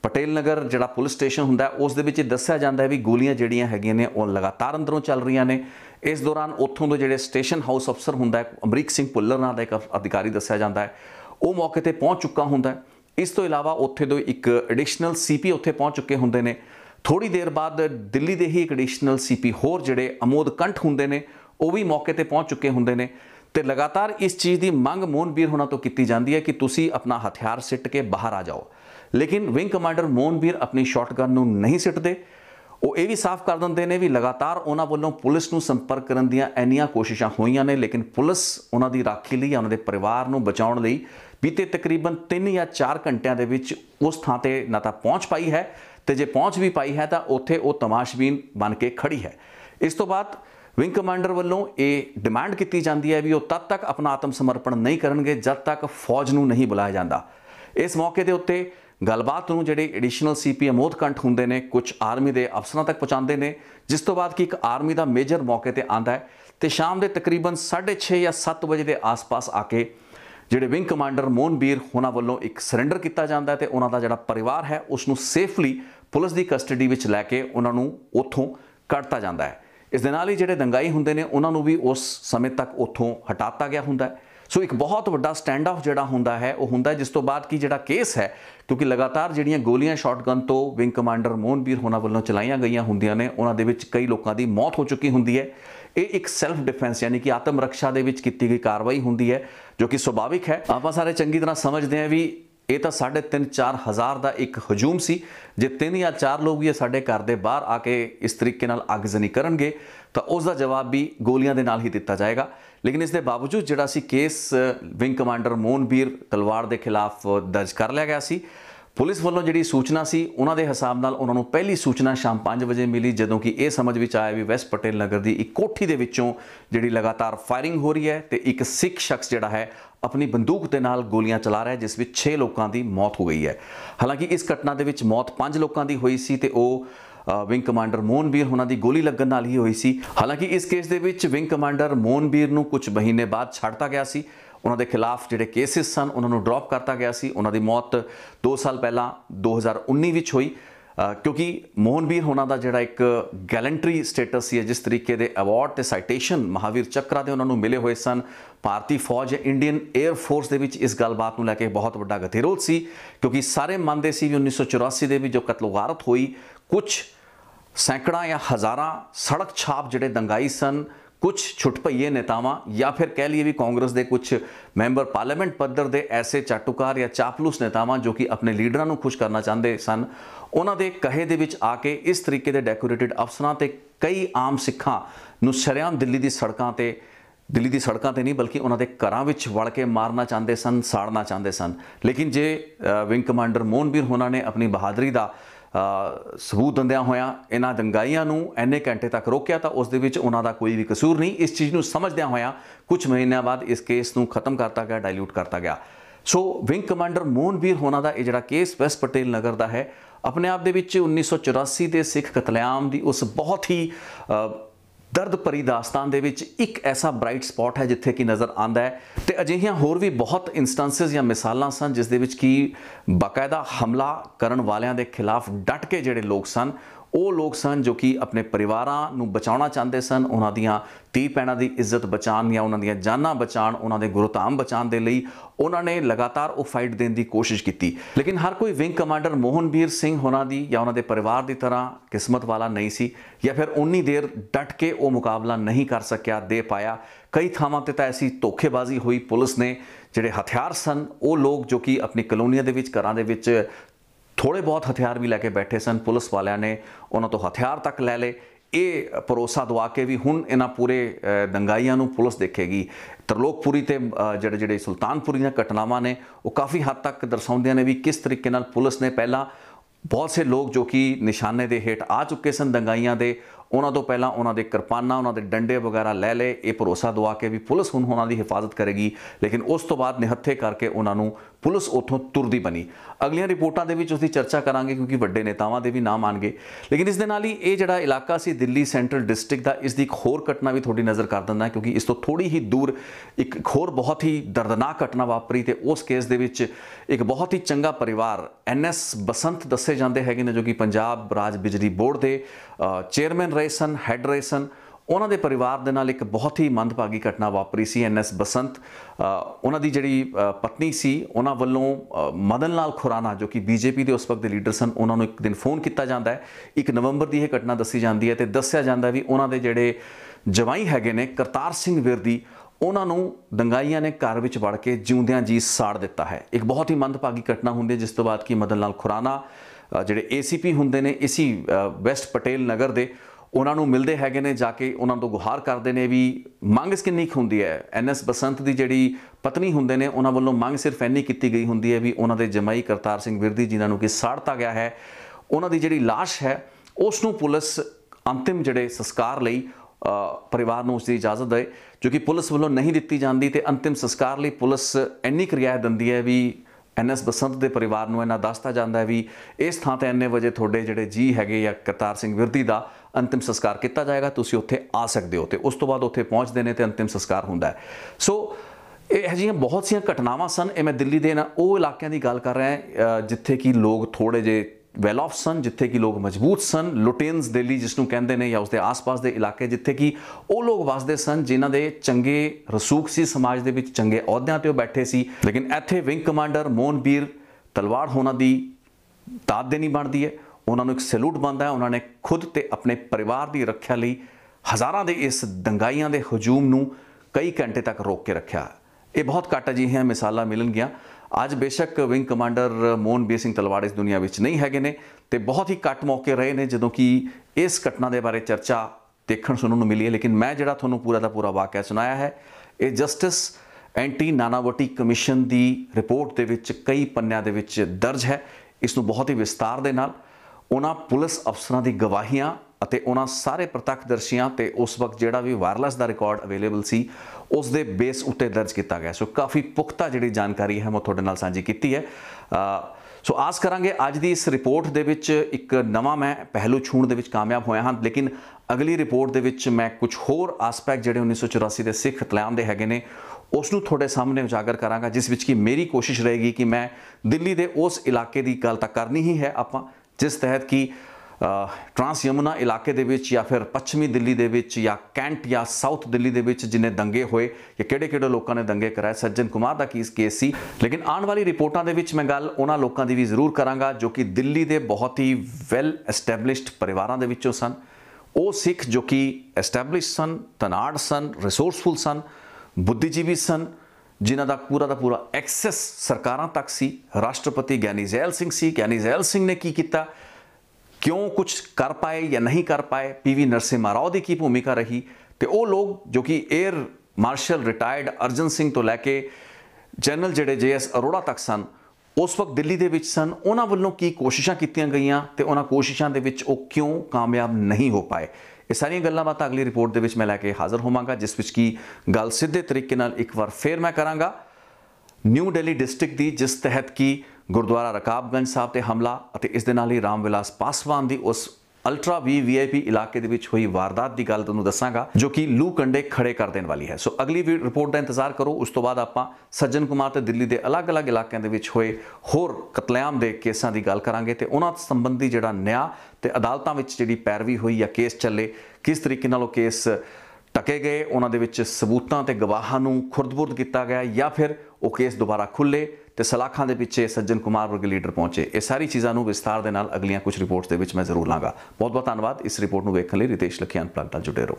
ਪਟੇਲ ਨਗਰ ਜਿਹੜਾ ਪੁਲਿਸ ਸਟੇਸ਼ਨ ਹੁੰਦਾ ਉਸ ਦੇ ਵਿੱਚ ਦੱਸਿਆ ਜਾਂਦਾ ਹੈ ਵੀ ਗੋਲੀਆਂ ਜਿਹੜੀਆਂ ਹੈਗੀਆਂ ਨੇ ਉਹ ਲਗਾਤਾਰ ਅੰਦਰੋਂ ਚੱਲ ਰਹੀਆਂ ਨੇ ਇਸ ਦੌਰਾਨ ਉੱਥੋਂ ਦੇ ਜਿਹੜੇ ਸਟੇਸ਼ਨ ਹਾਊਸ ਅਫਸਰ ਹੁੰਦਾ ਅਮਰੀਕ ਸਿੰਘ ਪੁੱਲਰ ਨਾਂ ਦਾ ਇੱਕ ਅਧਿਕਾਰੀ ਦੱਸਿਆ ਜਾਂਦਾ ਹੈ ਉਹ ਮੌਕੇ ਤੇ ਪਹੁੰਚ ਚੁੱਕਾ ਹੁੰਦਾ ਇਸ ਤੋਂ ਇਲਾਵਾ ਉੱਥੇ ਦੋ ਇੱਕ ਐਡੀਸ਼ਨਲ ਸੀਪੀ ਉੱਥੇ ਪਹੁੰਚ ਚੁੱਕੇ ਹੁੰਦੇ ਨੇ ਥੋੜੀ ਦੇਰ ਬਾਅਦ ਦਿੱਲੀ ਦੇ ਹੀ ਇੱਕ ਐਡੀਸ਼ਨਲ ਸੀਪੀ ਹੋਰ ਜਿਹੜੇ ਅਮੋਦ ਕੰਠ ਹੁੰਦੇ ਨੇ ਉਹ ਵੀ ਮੌਕੇ ਤੇ ਪਹੁੰਚ ਚੁੱਕੇ ਹੁੰਦੇ ਨੇ ਤੇ ਲਗਾਤਾਰ ਇਸ ਚੀਜ਼ ਦੀ ਮੰਗ ਮੋਨਬੀਰ ਹੋਣਾ ਤੋਂ ਕੀਤੀ ਜਾਂਦੀ ਹੈ ਕਿ ਤੁਸੀਂ ਆਪਣਾ ਹਥਿਆਰ ਸਿੱਟ ਕੇ ਬਾਹਰ ਆ ਜਾਓ ਲੇਕਿਨ ਵਿੰਗ ਕਮਾਂਡਰ ਮੋਨਬੀਰ ਆਪਣੀ ਸ਼ਾਟਗਨ ਨੂੰ ਨਹੀਂ ਸਿੱਟਦੇ ਉਹ ਇਹ ਵੀ ਸਾਫ਼ ਕਰ ਦਿੰਦੇ ਨੇ ਵੀ ਲਗਾਤਾਰ ਉਹਨਾਂ ਵੱਲੋਂ ਪੁਲਿਸ ਨੂੰ ਸੰਪਰਕ ਕਰਨ ਦੀਆਂ ਐਨੀਆਂ ਕੋਸ਼ਿਸ਼ਾਂ ਹੋਈਆਂ ਨੇ ਲੇਕਿਨ ਪੁਲਿਸ ਉਹਨਾਂ ਦੀ ਰਾਖੀ ਲਈ ਉਹਨਾਂ ਦੇ ਪਰਿਵਾਰ ਨੂੰ ਬਚਾਉਣ ਲਈ ਬੀਤੇ ਤਕਰੀਬਨ 3 ਜਾਂ 4 ਘੰਟਿਆਂ ਦੇ ਵਿੱਚ ਉਸ ਥਾਂ ਤੇ ਨਾ ਤਾਂ ਪਹੁੰਚ ਪਾਈ ਹੈ ਤੇ ਜੇ ਪਹੁੰਚ ਵੀ ਪਾਈ ਹੈ ਤਾਂ ਉੱਥੇ ਉਹ ਤਮਾਸ਼ਬੀਨ ਬਣ ਕੇ ਖੜੀ ਹੈ ਇਸ ਤੋਂ ਬਾਅਦ ਵਿੰਗ ਕਮਾਂਡਰ ਵੱਲੋਂ ਇਹ ਡਿਮਾਂਡ ਕੀਤੀ ਜਾਂਦੀ ਹੈ ਵੀ ਉਹ ਤਦ ਤੱਕ ਆਪਣਾ ਆਤਮ ਸਮਰਪਣ ਨਹੀਂ ਕਰਨਗੇ ਜਦ ਤੱਕ ਫੌਜ ਨੂੰ ਨਹੀਂ ਬੁਲਾਇਆ ਜਾਂਦਾ ਇਸ ਮੌਕੇ ਦੇ ਉੱਤੇ ਗੱਲਬਾਤ ਨੂੰ ਜਿਹੜੇ ਐਡੀਸ਼ਨਲ ਸੀਪੀਐਮ ਮੋਦਕੰਠ ਹੁੰਦੇ ਨੇ ਕੁਝ ਆਰਮੀ ਦੇ ਅਫਸਰਾਂ ਤੱਕ ਪਹੁੰਚਾਉਂਦੇ ਨੇ ਜਿਸ ਤੋਂ ਬਾਅਦ ਕਿ ਇੱਕ ਆਰਮੀ ਦਾ ਮੇਜਰ ਮੌਕੇ ਤੇ ਆਂਦਾ ਹੈ ਤੇ ਸ਼ਾਮ ਦੇ ਤਕਰੀਬਨ 6:30 ਜਾਂ 7 ਵਜੇ ਦੇ ਆਸ-ਪਾਸ ਆ ਕੇ ਜਿਹੜੇ ਵਿੰਗ ਕਮਾਂਡਰ ਮੋਨਬੀਰ ਹੋਣਾ ਵੱਲੋਂ ਇੱਕ ਸਰੈਂਡਰ ਕੀਤਾ ਜਾਂਦਾ ਤੇ ਉਹਨਾਂ ਦਾ ਜਿਹੜਾ ਪਰਿਵਾਰ ਹੈ ਉਸ ਨੂੰ ਸੇਫਲੀ ਪੁਲਿਸ ਦੀ ਕਸਟਡੀ ਵਿੱਚ ਲੈ ਕੇ ਉਹਨਾਂ ਨੂੰ ਉੱਥੋਂ ਕੱਢਤਾ ਜਾਂਦਾ ਹੈ ਇਸ ਦੇ ਨਾਲ ਹੀ ਜਿਹੜੇ ਦੰਗਾਈ ਹੁੰਦੇ ਨੇ ਉਹਨਾਂ ਨੂੰ ਵੀ ਉਸ ਸਮੇਂ ਤੱਕ ਉੱਥੋਂ ਹਟਾਤਾ ਗਿਆ ਹੁੰਦਾ ਹੈ ਸੋ ਇੱਕ ਬਹੁਤ ਵੱਡਾ ਸਟੈਂਡ ਆਫ ਜਿਹੜਾ ਹੁੰਦਾ ਹੈ ਉਹ ਹੁੰਦਾ ਜਿਸ ਤੋਂ ਬਾਅਦ ਕੀ ਜਿਹੜਾ ਕੇਸ ਹੈ ਕਿਉਂਕਿ ਲਗਾਤਾਰ ਜਿਹੜੀਆਂ ਗੋਲੀਆਂ ਸ਼ਾਟਗਨ ਤੋਂ ਵਿੰਗ ਕਮਾਂਡਰ ਮੋਹਨਵੀਰ ਹੋਣਾ ਵੱਲੋਂ ਚਲਾਈਆਂ ਗਈਆਂ ਹੁੰਦੀਆਂ ਨੇ ਉਹਨਾਂ ਦੇ ਵਿੱਚ ਕਈ ਲੋਕਾਂ ਦੀ ਮੌਤ ਹੋ ਚੁੱਕੀ ਹੁੰਦੀ ਹੈ ਇਹ ਇੱਕ ਸੈਲਫ ਡਿਫੈਂਸ ਯਾਨੀ ਕਿ ਆਤਮ ਰੱਖਿਆ ਦੇ ਵਿੱਚ ਕੀਤੀ ਗਈ ਕਾਰਵਾਈ ਹੁੰਦੀ ਹੈ ਜੋ ਕਿ ਸੁਭਾਵਿਕ ਹੈ ਆਪਾਂ ਸਾਰੇ ਚੰਗੀ ਤਰ੍ਹਾਂ ਸਮਝਦੇ ਹਾਂ ਵੀ ਇਹ ਤਾਂ 3.5 ਹਜ਼ਾਰ ਦਾ ਇੱਕ ਹਜੂਮ ਸੀ ਜੇ ਤਿੰਨ ਜਾਂ ਚਾਰ ਲੋਕ ਇਹ ਸਾਡੇ ਘਰ ਦੇ ਬਾਹਰ ਆ ਕੇ ਇਸ ਤਰੀਕੇ ਨਾਲ ਅਗਜ਼ਨੀ ਕਰਨਗੇ ਤਾਂ ਉਸ ਦਾ ਜਵਾਬ ਵੀ ਗੋਲੀਆਂ ਦੇ ਨਾਲ ਹੀ ਦਿੱਤਾ ਜਾਏਗਾ ਲੇਕਿਨ ਇਸ ਦੇ ਬਾਵਜੂਦ ਜਿਹੜਾ ਸੀ case wing commander Monbir Talwar ਦੇ ਖਿਲਾਫ ਦਰਜ ਕਰ ਲਿਆ ਗਿਆ ਸੀ ਪੁਲਿਸ ਵੱਲੋਂ ਜਿਹੜੀ ਸੂਚਨਾ ਸੀ ਉਹਨਾਂ ਦੇ ਹਿਸਾਬ ਨਾਲ ਉਹਨਾਂ ਨੂੰ ਪਹਿਲੀ ਸੂਚਨਾ ਸ਼ਾਮ 5 ਵਜੇ ਮਿਲੀ ਜਦੋਂ ਕਿ ਇਹ ਸਮਝ ਵਿੱਚ ਆਇਆ ਵੀ ਵੈਸਟ ਪਟੇਲ ਨਗਰ ਦੀ ਇੱਕ ਕੋਠੀ ਦੇ ਵਿੱਚੋਂ ਜਿਹੜੀ ਲਗਾਤਾਰ ਫਾਇਰਿੰਗ ਹੋ ਰਹੀ ਹੈ ਤੇ ਇੱਕ ਸਿੱਖ ਸ਼ਖਸ ਜਿਹੜਾ ਹੈ ਆਪਣੀ ਬੰਦੂਕ ਦੇ ਨਾਲ ਗੋਲੀਆਂ ਚਲਾ ਰਿਹਾ ਜਿਸ ਵਿੱਚ 6 ਲੋਕਾਂ ਦੀ ਮੌਤ ਹੋ ਗਈ ਹੈ ਹਾਲਾਂਕਿ ਇਸ ਘਟਨਾ ਦੇ ਵਿੱਚ ਮੌਤ 5 ਲੋਕਾਂ ਦੀ ਹੋਈ ਸੀ ਤੇ ਉਹ ਵਿੰਗ ਕਮਾਂਡਰ ਮੋਹਨਬੀਰ ਉਹਨਾਂ ਦੀ ਗੋਲੀ ਲੱਗਣ ਨਾਲ ਹੀ ਹੋਈ ਸੀ ਹਾਲਾਂਕਿ ਇਸ ਕੇਸ ਦੇ ਵਿੱਚ ਵਿੰਗ ਕਮਾਂਡਰ ਮੋਨਬੀਰ ਨੂੰ ਕੁਝ ਮਹੀਨੇ ਬਾਅਦ ਛੱਡਤਾ ਗਿਆ ਸੀ ਉਹਨਾਂ ਦੇ ਖਿਲਾਫ ਜਿਹੜੇ ਕੇਸਿਸ ਸਨ ਉਹਨਾਂ ਨੂੰ ਡ੍ਰੌਪ ਕਰਤਾ ਗਿਆ ਸੀ ਉਹਨਾਂ ਦੀ ਮੌਤ 2 ਸਾਲ ਪਹਿਲਾਂ 2019 ਵਿੱਚ ਹੋਈ ਕਿਉਂਕਿ ਮੋਹਨਵੀਰ ਹੋਣਾ ਦਾ ਜਿਹੜਾ ਇੱਕ ਗੈਲੈਂਟਰੀ ਸਟੇਟਸ ਸੀ ਜਿਸ ਤਰੀਕੇ ਦੇ ਅਵਾਰਡ ਤੇ ਸਾਈਟੇਸ਼ਨ ਮਹਾਵੀਰ ਚੱਕਰਾ ਦੇ ਉਹਨਾਂ ਨੂੰ ਮਿਲੇ ਹੋਏ ਸਨ ਭਾਰਤੀ ਫੌਜ ਜਾਂ ਇੰਡੀਅਨ 에ਅਰ ਫੋਰਸ ਦੇ ਵਿੱਚ ਇਸ ਗੱਲਬਾਤ ਨੂੰ ਲੈ ਕੇ ਬਹੁਤ ਵੱਡਾ ਗਤੀਰੋਧ ਸੀ ਕਿਉਂਕਿ ਸਾਰੇ ਮੰਨਦੇ ਸੀ ਵੀ 1984 ਦੇ ਵਿੱਚ ਜੋ ਕਤਲੋਗਾਰਤ ਹੋਈ ਕੁਝ ਸੈਂਕੜਾ ਜਾਂ ਹਜ਼ਾਰਾਂ ਸੜਕ ਛਾਪ ਜਿਹੜੇ ਦੰਗਾਈ ਸਨ ਕੁਝ ਛੁਟਪਈਏ ਨੇਤਾਵਾਂ ਜਾਂ ਫਿਰ ਕਹਿ ਲਈਏ ਵੀ ਕਾਂਗਰਸ ਦੇ ਕੁਝ ਮੈਂਬਰ ਪਾਰਲੀਮੈਂਟ ਪੱਧਰ ਦੇ ਐਸੇ ਚਾਟੂਕਾਰ ਜਾਂ ਚਾਪਲੂਸ ਨੇਤਾਵਾਂ ਜੋ ਕਿ ਆਪਣੇ ਲੀਡਰਾਂ ਨੂੰ ਖੁਸ਼ ਕਰਨਾ ਚਾਹੁੰਦੇ ਸਨ ਉਹਨਾਂ ਦੇ ਕਹੇ ਦੇ ਵਿੱਚ ਆ ਕੇ ਇਸ ਤਰੀਕੇ ਦੇ ਡੈਕੋਰੇਟਿਡ ਅਫਸਰਾਂ ਤੇ ਕਈ ਆਮ ਸਿੱਖਾਂ ਨੂੰ ਸ਼ਰਿਆਮ ਦਿੱਲੀ ਦੀ ਸੜਕਾਂ ਤੇ ਦਿੱਲੀ ਦੀ ਸੜਕਾਂ ਤੇ ਨਹੀਂ ਬਲਕਿ ਉਹਨਾਂ ਦੇ ਘਰਾਂ ਵਿੱਚ ਵੜ ਕੇ ਮਾਰਨਾ ਚਾਹੁੰਦੇ ਸਨ ਸਾੜਨਾ ਚਾਹੁੰਦੇ ਸਨ ਲੇਕਿਨ ਜੇ ਵਿੰਗ ਕਮਾਂਡਰ ਮੋਨਬੀਰ ਹੋਣਾ ਨੇ ਆਪਣੀ ਬਹਾਦਰੀ ਦਾ ਸਬੂਤ ਦੰਦਿਆਂ ਹੋਇਆ ਇਹਨਾਂ ਦੰਗਾਈਆਂ ਨੂੰ ਐਨੇ ਘੰਟੇ ਤੱਕ ਰੋਕਿਆ ਤਾਂ ਉਸ ਦੇ ਵਿੱਚ ਉਹਨਾਂ ਦਾ ਕੋਈ ਵੀ ਕਸੂਰ ਨਹੀਂ ਇਸ ਚੀਜ਼ ਨੂੰ ਸਮਝਦਿਆਂ ਹੋਇਆ ਕੁਝ ਮਹੀਨਿਆਂ ਬਾਅਦ ਇਸ ਕੇਸ ਨੂੰ ਖਤਮ ਕਰਤਾ ਗਿਆ ਡਾਇਲੂਟ ਕਰਤਾ ਗਿਆ ਸੋ ਵਿੰਗ ਕਮਾਂਡਰ ਮੋਨਵੀਰ ਹੋਣਾ ਦਾ ਇਹ ਜਿਹੜਾ ਕੇਸ ਵੈਸ ਪਟੇਲ ਨਗਰ ਦਾ ਹੈ ਆਪਣੇ ਆਪ ਦੇ ਵਿੱਚ 1984 ਦੇ ਸਿੱਖ ਕਤਲੇਆਮ ਦੀ ਉਸ ਬਹੁਤ ਹੀ ਦਰਦ ਭਰੀ ਦਾਸਤਾਨ ਦੇ ਵਿੱਚ ਇੱਕ ਐਸਾ ਬ੍ਰਾਈਟ ਸਪੌਟ ਹੈ ਜਿੱਥੇ ਕਿ ਨਜ਼ਰ ਆਂਦਾ ਹੈ ਤੇ ਅਜਿਹੀਆਂ ਹੋਰ ਵੀ ਬਹੁਤ ਇਨਸਟੈਂਸਸ ਜਾਂ ਮਿਸਾਲਾਂ ਸਨ ਜਿਸ ਦੇ ਵਿੱਚ ਕਿ ਬਕਾਇਦਾ ਹਮਲਾ ਕਰਨ ਵਾਲਿਆਂ ਦੇ ਖਿਲਾਫ ਡਟ ਕੇ ਜਿਹੜੇ ਲੋਕ ਸਨ ਉਹ ਲੋਕ ਸਨ ਜੋ ਕਿ ਆਪਣੇ ਪਰਿਵਾਰਾਂ ਨੂੰ ਬਚਾਉਣਾ ਚਾਹੁੰਦੇ ਸਨ ਉਹਨਾਂ ਦੀਆਂ ਧੀ ਪੈਣਾ ਦੀ ਇੱਜ਼ਤ ਬਚਾਉਣ ਜਾਂ ਉਹਨਾਂ ਦੀਆਂ ਜਾਨਾਂ ਬਚਾਉਣ ਉਹਨਾਂ ਦੇ ਗੁਰੂਤਾਮ ਬਚਾਉਣ ਦੇ ਲਈ ਉਹਨਾਂ ਨੇ ਲਗਾਤਾਰ ਉਹ ਫਾਈਟ ਦੇਣ ਦੀ ਕੋਸ਼ਿਸ਼ ਕੀਤੀ ਲੇਕਿਨ ਹਰ ਕੋਈ ਵਿੰਗ ਕਮਾਂਡਰ ਮੋਹਨਬੀਰ ਸਿੰਘ ਹੋਣਾ ਦੀ ਜਾਂ ਉਹਨਾਂ ਦੇ ਪਰਿਵਾਰ ਦੀ ਤਰ੍ਹਾਂ ਕਿਸਮਤ ਵਾਲਾ ਨਹੀਂ ਸੀ ਜਾਂ ਫਿਰ ਉਨੀ ਦੇਰ ਡਟ ਕੇ ਉਹ ਮੁਕਾਬਲਾ ਨਹੀਂ ਕਰ ਸਕਿਆ ਦੇ ਪਾਇਆ ਕਈ ਥਾਵਾਂ ਤੇ ਤਾਂ ਐਸੀ ਧੋਖੇਬਾਜ਼ੀ ਹੋਈ ਪੁਲਿਸ ਨੇ ਜਿਹੜੇ ਹਥਿਆਰ ਸਨ ਉਹ ਲੋਕ ਜੋ ਕਿ ਆਪਣੀ ਕਲੋਨੀਆਂ ਦੇ ਵਿੱਚ ਘਰਾਂ ਦੇ ਵਿੱਚ ਥੋੜੇ ਬਹੁਤ ਹਥਿਆਰ ਵੀ ਲੈ ਕੇ ਬੈਠੇ ਸਨ ਪੁਲਿਸ ਵਾਲਿਆਂ ਨੇ ਉਹਨਾਂ ਤੋਂ ਹਥਿਆਰ ਤੱਕ ਲੈ ਲਏ ਇਹ ਭਰੋਸਾ ਦਵਾ ਕੇ ਵੀ ਹੁਣ ਇਹਨਾਂ ਪੂਰੇ ਦੰਗਾਈਆਂ ਨੂੰ ਪੁਲਿਸ ਦੇਖੇਗੀ ਤਰਲੋਕਪੁਰੀ ਤੇ ਜਿਹੜੇ ਜਿਹੜੇ ਸੁਲਤਾਨਪੁਰੀ ਦੀਆਂ ਘਟਨਾਵਾਂ ਨੇ ਉਹ ਕਾਫੀ ਹੱਦ ਤੱਕ ਦਰਸਾਉਂਦੀਆਂ ਨੇ ਵੀ ਕਿਸ ਤਰੀਕੇ ਨਾਲ ਪੁਲਿਸ ਨੇ ਪਹਿਲਾਂ ਬਹੁਤ ਸੇ ਲੋਕ ਜੋ ਕਿ ਨਿਸ਼ਾਨੇ ਦੇ ਹੇਠ ਆ ਚੁੱਕੇ ਸਨ ਦੰਗਾਈਆਂ ਦੇ ਉਹਨਾਂ ਤੋਂ ਪਹਿਲਾਂ ਉਹਨਾਂ ਦੇ ਕਿਰਪਾਨਾਂ ਉਹਨਾਂ ਦੇ ਡੰਡੇ ਵਗੈਰਾ ਲੈ ਲਏ ਇਹ ਭਰੋਸਾ ਦਵਾ ਕੇ ਵੀ ਪੁਲਿਸ ਹੁਣ ਉਹਨਾਂ ਦੀ ਹਿਫਾਜ਼ਤ ਕਰੇਗੀ ਲੇਕਿਨ ਉਸ ਤੋਂ ਬਾਅਦ ਨਿਹੱਥੇ ਕਰਕੇ ਉਹਨਾਂ ਨੂੰ ਪੁਲਿਸ ਉਥੋਂ ਤੁਰਦੀ ਬਣੀ ਅਗਲੀਆਂ ਰਿਪੋਰਟਾਂ ਦੇ ਵਿੱਚ ਉਸ ਦੀ ਚਰਚਾ ਕਰਾਂਗੇ ਕਿਉਂਕਿ ਵੱਡੇ ਨੇਤਾਵਾਂ ਦੇ ਵੀ ਨਾਮ ਆਣਗੇ ਲੇਕਿਨ ਇਸ ਦੇ ਨਾਲ ਹੀ ਇਹ ਜਿਹੜਾ ਇਲਾਕਾ ਸੀ ਦਿੱਲੀ ਸੈਂਟਰਲ ਡਿਸਟ੍ਰਿਕਟ ਦਾ ਇਸ ਦੀ ਇੱਕ ਹੋਰ ਘਟਨਾ ਵੀ ਤੁਹਾਡੀ ਨਜ਼ਰ ਕਰ ਦਿੰਦਾ ਕਿਉਂਕਿ ਇਸ ਤੋਂ ਥੋੜੀ ਹੀ ਦੂਰ ਇੱਕ ਹੋਰ ਬਹੁਤ ਹੀ ਦਰਦਨਾਕ ਘਟਨਾ ਵਾਪਰੀ ਤੇ ਉਸ ਕੇਸ ਦੇ ਵਿੱਚ ਇੱਕ ਬਹੁਤ ਹੀ ਚੰਗਾ ਪਰਿਵਾਰ ਐਨਐਸ ਬਸੰਤ ਦੱਸੇ ਜਾਂਦੇ ਹੈਗੇ ਨੇ ਜੋ ਕਿ ਪੰਜਾਬ ਰਾਜ ਬਿਜਲੀ ਬੋਰਡ ਦੇ ਚੇਅਰਮੈਨ ਰੇਸਨ ਸਨ ਰੇਸਨ ਉਹਨਾਂ ਦੇ ਪਰਿਵਾਰ ਦੇ ਨਾਲ ਇੱਕ ਬਹੁਤ ਹੀ ਮੰਦਭਾਗੀ ਘਟਨਾ ਵਾਪਰੀ ਸੀ ਐਨਐਸ ਬਸੰਤ ਉਹਨਾਂ ਦੀ ਜਿਹੜੀ ਪਤਨੀ ਸੀ ਉਹਨਾਂ ਵੱਲੋਂ ਮਦਨ ਲਾਲ ਖੁਰਾਨਾ ਜੋ ਕਿ ਬੀਜੇਪੀ ਦੇ ਉਸ ਵਕਤ ਦੇ ਲੀਡਰ ਸਨ ਉਹਨਾਂ ਨੂੰ ਇੱਕ ਦਿਨ ਫੋਨ ਕੀਤਾ ਜਾਂਦਾ ਹੈ 1 ਨਵੰਬਰ ਦੀ ਇਹ ਘਟਨਾ ਦੱਸੀ ਜਾਂਦੀ ਹੈ ਤੇ ਦੱਸਿਆ ਜਾਂਦਾ ਵੀ ਉਹਨਾਂ ਦੇ ਜਿਹੜੇ ਜਵਾਈ ਹੈਗੇ ਨੇ ਕਰਤਾਰ ਸਿੰਘ ਵਿਰਦੀ ਉਹਨਾਂ ਨੂੰ ਦੰਗਾਈਆਂ ਨੇ ਘਰ ਵਿੱਚ ਵੜ ਕੇ ਜਿਉਂਦਿਆਂ ਜੀ ਸਾੜ ਦਿੱਤਾ ਹੈ ਇੱਕ ਬਹੁਤ ਹੀ ਮੰਦਭਾਗੀ ਘਟਨਾ ਹੁੰਦੀ ਹੈ ਜਿਸ ਤੋਂ ਬਾਅਦ ਕਿ ਮਦਨ ਲਾਲ ਖੁਰਾਨਾ ਜਿਹੜੇ ਏਸੀਪੀ ਹੁੰਦੇ ਨੇ ਇਸੀ ਵੈਸਟ ਪਟੇਲ ਨਗਰ ਦੇ ਉਹਨਾਂ ਨੂੰ ਮਿਲਦੇ ਹੈਗੇ ਨੇ ਜਾ ਕੇ ਉਹਨਾਂ ਤੋਂ ਗੁਹਾਰ ਕਰਦੇ ਨੇ ਵੀ ਮੰਗ ਕਿੰਨੀ ਖੁੰਦੀ ਹੁੰਦੀ ਹੈ ਐਨਐਸ ਬਸੰਤ ਦੀ ਜਿਹੜੀ ਪਤਨੀ ਹੁੰਦੇ ਨੇ ਉਹਨਾਂ ਵੱਲੋਂ ਮੰਗ ਸਿਰਫ ਐਨੀ ਕੀਤੀ ਗਈ ਹੁੰਦੀ ਹੈ ਵੀ ਉਹਨਾਂ ਦੇ ਜਮਾਈ ਕਰਤਾਰ ਸਿੰਘ ਵਿਰਦੀ ਜਿਨ੍ਹਾਂ ਨੂੰ ਕਿ ਸਾੜਤਾ ਗਿਆ ਹੈ ਉਹਨਾਂ ਦੀ ਜਿਹੜੀ ਲਾਸ਼ ਹੈ ਉਸ ਨੂੰ ਪੁਲਿਸ ਅੰਤਿਮ ਜਿਹੜੇ ਸੰਸਕਾਰ ਲਈ ਪਰਿਵਾਰ ਨੂੰ ਉਸ ਦੀ ਇਜਾਜ਼ਤ ਦੇ ਕਿਉਂਕਿ ਪੁਲਿਸ ਵੱਲੋਂ ਨਹੀਂ ਦਿੱਤੀ ਜਾਂਦੀ ਤੇ ਅੰਤਿਮ ਸੰਸਕਾਰ ਲਈ ਪੁਲਿਸ ਐਨੀ ਕਿਰਿਆ ਦਿੰਦੀ ਹੈ ਵੀ ਐਨਐਸ ਬਸੰਤ ਦੇ ਪਰਿਵਾਰ ਨੂੰ ਇਹਨਾਂ ਦੱਸਤਾ ਜਾਂਦਾ ਹੈ ਵੀ ਇਸ ਥਾਂ ਤੇ ਐਨੇ ਵਜੇ ਤੁਹਾਡੇ ਜਿਹੜੇ ਜੀ ਹੈਗੇ ਜਾਂ ਕਰਤਾਰ ਸਿੰਘ ਵਿਰਦੀ ਦਾ ਅੰਤਿਮ ਸੰਸਕਾਰ ਕੀਤਾ ਜਾਏਗਾ ਤੁਸੀਂ ਉੱਥੇ ਆ ਸਕਦੇ ਹੋ ਤੇ ਉਸ ਤੋਂ ਬਾਅਦ ਉੱਥੇ ਪਹੁੰਚਦੇ ਨੇ ਤੇ ਅੰਤਿਮ ਸੰਸਕਾਰ ਹੁੰਦਾ ਹੈ ਸੋ ਇਹ ਜਿਹੀਆਂ ਬਹੁਤ ਸੀਆਂ ਘਟਨਾਵਾਂ ਸਨ ਇਹ ਮੈਂ ਦਿੱਲੀ ਦੇ ਨਾ ਉਹ ਇਲਾਕਿਆਂ ਦੀ ਗੱਲ ਕਰ ਰਿਹਾ ਜਿੱਥੇ ਕਿ ਲੋਕ ਥੋੜੇ ਜੇ ਵੈਲ ਆਫ ਸਨ ਜਿੱਥੇ ਕਿ ਲੋਕ ਮਜ਼ਬੂਤ ਸਨ ਲੁਟੇਨਸ ਦਿੱਲੀ ਜਿਸ ਨੂੰ ਕਹਿੰਦੇ ਨੇ ਜਾਂ ਉਸਦੇ ਆਸ-ਪਾਸ ਦੇ ਇਲਾਕੇ ਜਿੱਥੇ ਕਿ ਉਹ ਲੋਕ ਵਸਦੇ ਸਨ ਜਿਨ੍ਹਾਂ ਦੇ ਚੰਗੇ ਰਸੂਖ ਸੀ ਸਮਾਜ ਦੇ ਵਿੱਚ ਚੰਗੇ ਅਹੁਦਿਆਂ ਤੇ ਉਹ ਬੈਠੇ ਸੀ ਲੇਕਿਨ ਇੱਥੇ ਵਿੰਗ ਕਮਾਂਡਰ ਮੋਨਬੀਰ ਤਲਵਾਰ ਹੋਣਾ ਦੀ ਤਾਦ ਦੇਣੀ ਬਣਦੀ ਹੈ ਉਹਨਾਂ ਨੂੰ ਇੱਕ ਸੈਲੂਟ ਬੰਦਾ ਹੈ ਉਹਨਾਂ ਨੇ ਖੁਦ ਤੇ ਆਪਣੇ ਪਰਿਵਾਰ ਦੀ ਰੱਖਿਆ ਲਈ ਹਜ਼ਾਰਾਂ ਦੇ ਇਸ ਦੰਗਾਈਆਂ ਦੇ ਹਜੂਮ ਨੂੰ ਕਈ ਘੰਟੇ ਤੱਕ ਰੋਕ ਕੇ ਰੱਖਿਆ ਇਹ ਬਹੁਤ ਘੱਟ ਅਜਿਹੀਆਂ ਮਿਸਾਲਾਂ ਮਿਲਣਗੀਆਂ ਅੱਜ ਬੇਸ਼ੱਕ ਵਿੰਗ ਕਮਾਂਡਰ ਮੋਨ ਸਿੰਘ ਤਲਵਾੜ ਇਸ ਦੁਨੀਆ ਵਿੱਚ ਨਹੀਂ ਹੈਗੇ ਨੇ ਤੇ ਬਹੁਤ ਹੀ ਘੱਟ ਮੌਕੇ ਰਹੇ ਨੇ ਜਦੋਂ ਕਿ ਇਸ ਘਟਨਾ ਦੇ ਬਾਰੇ ਚਰਚਾ ਦੇਖਣ ਸੁਣਨ ਨੂੰ ਮਿਲੀ ਹੈ ਲੇਕਿਨ ਮੈਂ ਜਿਹੜਾ ਤੁਹਾਨੂੰ ਪੂਰਾ ਦਾ ਪੂਰਾ ਵਾਕਿਆ ਸੁਣਾਇਆ ਹੈ ਇਹ ਜਸਟਿਸ ਐਂਟੀ ਨਾਨਾਵਟੀ ਕਮਿਸ਼ਨ ਦੀ ਰਿਪੋਰਟ ਦੇ ਵਿੱਚ ਕਈ ਪੰਨਿਆਂ ਦੇ ਵਿੱਚ ਦਰਜ ਹੈ ਇਸ ਨੂੰ ਬਹੁਤ ਹੀ ਵਿਸਤਾਰ ਦੇ ਨਾਲ ਉਹਨਾਂ ਪੁਲਿਸ ਅਫਸਰਾਂ ਦੀ ਗਵਾਹੀਆਂ ਅਤੇ ਉਹਨਾਂ ਸਾਰੇ ਪ੍ਰਤੱਖਦਰਸ਼ੀਆਂ ਤੇ ਉਸ ਵਕਤ ਜਿਹੜਾ ਵੀ ਵਾਇਰਲੈਸ ਦਾ ਰਿਕਾਰਡ ਅਵੇਲੇਬਲ ਸੀ ਉਸ ਦੇ ਬੇਸ ਉੱਤੇ ਦਰਜ ਕੀਤਾ ਗਿਆ ਸੋ ਕਾਫੀ ਪੁਖਤਾ ਜਿਹੜੀ ਜਾਣਕਾਰੀ ਹੈ ਮੈਂ ਤੁਹਾਡੇ ਨਾਲ ਸਾਂਝੀ ਕੀਤੀ ਹੈ ਸੋ ਆਸ ਕਰਾਂਗੇ ਅੱਜ ਦੀ ਇਸ ਰਿਪੋਰਟ ਦੇ ਵਿੱਚ ਇੱਕ ਨਵਾਂ ਮੈਂ ਪਹਿਲੂ ਛੂਣ ਦੇ ਵਿੱਚ ਕਾਮਯਾਬ ਹੋਇਆ ਹਾਂ ਲੇਕਿਨ ਅਗਲੀ ਰਿਪੋਰਟ ਦੇ ਵਿੱਚ ਮੈਂ ਕੁਝ ਹੋਰ ਐਸਪੈਕਟ ਜਿਹੜੇ 1984 ਦੇ ਸਿੱਖ ਇਤਲਾਮ ਦੇ ਹੈਗੇ ਨੇ ਉਸ ਨੂੰ ਤੁਹਾਡੇ ਸਾਹਮਣੇ ਉਜਾਗਰ ਕਰਾਂਗਾ ਜਿਸ ਵਿੱਚ ਕਿ ਮੇਰੀ ਕੋਸ਼ਿਸ਼ ਰਹੇਗੀ ਕਿ ਮੈਂ ਦਿੱਲੀ ਦੇ ਉਸ ਇਲਾਕੇ ਦੀ ਗੱਲ ਤਾਂ ਕਰਨੀ ਹੀ ਹੈ ਆਪਾਂ ਜਿਸ ਤਹਿਤ ਕਿ ਟ੍ਰਾਂਸ ਯਮੁਨਾ ਇਲਾਕੇ ਦੇ ਵਿੱਚ ਜਾਂ ਫਿਰ ਪੱਛਮੀ ਦਿੱਲੀ ਦੇ ਵਿੱਚ ਜਾਂ ਕੈਂਟ ਜਾਂ ਸਾਊਥ ਦਿੱਲੀ ਦੇ ਵਿੱਚ ਜਿਨੇ ਦੰਗੇ ਹੋਏ ਜਾਂ ਕਿਹੜੇ-ਕਿਹੜੇ ਲੋਕਾਂ ਨੇ ਦੰਗੇ ਕਰਾਏ ਸੱਜਣ ਕੁਮਾਰ ਦਾ ਕੇਸ ਕੇਸ ਸੀ ਲੇਕਿਨ ਆਉਣ ਵਾਲੀ ਰਿਪੋਰਟਾਂ ਦੇ ਵਿੱਚ ਮੈਂ ਗੱਲ ਉਹਨਾਂ ਲੋਕਾਂ ਦੀ ਵੀ ਜ਼ਰੂਰ ਕਰਾਂਗਾ ਜੋ ਕਿ ਦਿੱਲੀ ਦੇ ਬਹੁਤ ਹੀ ਵੈਲ ਐਸਟੈਬਲਿਸ਼ਡ ਪਰਿਵਾਰਾਂ ਦੇ ਵਿੱਚੋਂ ਸਨ ਉਹ ਸਿੱਖ ਜੋ ਕਿ ਐਸਟੈਬਲਿਸ਼ ਸਨ ਤਨਾੜ ਸਨ ਰਿਸੋਰਸਫੁਲ ਸਨ ਬੁੱਧੀਜੀਵੀ ਸਨ ਜਿਨ੍ਹਾਂ ਦਾ ਪੂਰਾ ਦਾ ਪੂਰਾ ਐਕਸੈਸ ਸਰਕਾਰਾਂ ਤੱਕ ਸੀ ਰਾਸ਼ਟਰਪਤੀ ਗਿਆਨੀ ਜ਼ੈਲ ਸਿੰਘ ਸੀ ਗਿਆਨੀ ਜ਼ੈਲ ਸਿੰਘ ਨੇ ਕੀ ਕੀਤਾ ਕਿਉਂ ਕੁਝ ਕਰ ਪਾਏ ਜਾਂ ਨਹੀਂ ਕਰ ਪਾਏ ਪੀਵੀ ਨਰਸਿਮਾ ਰਾਓ ਦੀ ਕੀ ਭੂਮਿਕਾ ਰਹੀ ਤੇ ਉਹ ਲੋਕ ਜੋ ਕਿ air marshal retired Arjan Singh ਤੋਂ ਲੈ ਕੇ ਜਨਰਲ ਜਿਹੜੇ ਜੇਐਸ ਅਰੋੜਾ ਤੱਕ ਸਨ ਉਸ ਵਕਤ ਦਿੱਲੀ ਦੇ ਵਿੱਚ ਸਨ ਉਹਨਾਂ ਵੱਲੋਂ ਕੀ ਕੋਸ਼ਿਸ਼ਾਂ ਕੀਤੀਆਂ ਗਈਆਂ ਤੇ ਉਹਨਾਂ ਕੋਸ਼ਿਸ਼ਾਂ ਦੇ ਵਿੱਚ ਉਹ ਕਿਉਂ ਕਾਮਯਾਬ ਨਹੀਂ ਹੋ ਪਾਏ ਇਹ ਸਾਰੀਆਂ ਗੱਲਾਂ ਬਾਤਾਂ ਅਗਲੀ ਰਿਪੋਰਟ ਦੇ ਵਿੱਚ ਮੈਂ ਲੈ ਕੇ ਹਾਜ਼ਰ ਹੋਵਾਂਗਾ ਜਿਸ ਵਿੱਚ ਕੀ ਗੱਲ ਸਿੱਧੇ ਤਰੀਕੇ ਨਾਲ ਇੱਕ ਵਾਰ ਫੇਰ ਮੈਂ ਕਰਾਂਗਾ ਨਿਊ ਦਿੱਲੀ ਡਿਸਟ੍ਰਿਕਟ ਦੀ ਜਿਸ ਤਹਿਤ ਕੀ ਗੁਰਦੁਆਰਾ ਰਕਾਬਗੰਜ ਸਾਹਿਬ ਤੇ ਹਮਲਾ ਅਤੇ ਇਸ ਦੇ ਨਾਲ ਹੀ ਵਿਲਾਸ ਪਾਸਵਾਨ ਦੀ ਉਸ ਅਲਟਰਾ ਵੀ ਵੀਆਈਪੀ ਇਲਾਕੇ ਦੇ ਵਿੱਚ ਹੋਈ ਵਾਰਦਾਤ ਦੀ ਗੱਲ ਤੁਹਾਨੂੰ ਦੱਸਾਂਗਾ ਜੋ ਕਿ ਲੂ ਕੰਡੇ ਖੜੇ ਕਰ ਦੇਣ ਵਾਲੀ ਹੈ ਸੋ ਅਗਲੀ ਵੀ ਰਿਪੋਰਟ ਦਾ ਇੰਤਜ਼ਾਰ ਕਰੋ ਉਸ ਤੋਂ ਬਾਅਦ ਆਪਾਂ ਸੱਜਣ ਕੁਮਾਰ ਤੇ ਦਿੱਲੀ ਦੇ ਅਲੱਗ-ਅਲੱਗ ਇਲਾਕਿਆਂ ਦੇ ਵਿੱਚ ਹੋਏ ਹੋਰ ਕਤਲੇਆਮ ਦੇ ਕੇਸਾਂ ਦੀ ਗੱਲ ਕਰਾਂਗੇ ਤੇ ਉਹਨਾਂ ਸੰਬੰਧੀ ਜਿਹੜਾ ਨਿਆਂ ਤੇ ਅਦਾਲਤਾਂ ਵਿੱਚ ਜਿਹੜੀ ਪੈਰਵੀ ਹੋਈ ਜਾਂ ਕੇਸ ਚੱਲੇ ਕਿਸ ਤਰੀਕੇ ਨਾਲ ਉਹ ਕੇਸ ਟਕੇ ਗਏ ਉਹਨਾਂ ਦੇ ਵਿੱਚ ਸਬੂਤਾਂ ਤੇ ਗਵਾਹਾਂ ਨੂੰ ਖੁਰਦਬੁਰਦ ਕੀਤਾ ਗਿਆ ਜਾਂ ਫਿਰ ਉਹ ਕੇਸ ਦੁਬਾਰਾ ਖੁੱਲੇ ਤੇ ਸਲਾਖਾਂ ਦੇ ਪਿੱਛੇ ਸੱਜਣ ਕੁਮਾਰ ਵਰਗੇ ਲੀਡਰ ਪਹੁੰਚੇ ਇਹ ਸਾਰੀ ਚੀਜ਼ਾਂ ਨੂੰ ਵਿਸਤਾਰ ਦੇ ਨਾਲ ਅਗਲੀਆਂ ਕੁਝ ਰਿਪੋਰਟਸ ਦੇ ਵਿੱਚ ਮੈਂ ਜ਼ਰੂਰ ਲਾਂਗਾ ਬਹੁਤ ਬਹੁਤ ਧੰਨਵਾਦ ਇਸ ਰਿਪੋਰਟ ਨੂੰ ਵੇਖਣ ਲਈ ਰਿਤੇਸ਼ ਲਖਿਆਨ ਅਨਪਲੱਗ ਨਾਲ ਜੁੜੇ ਰਹੋ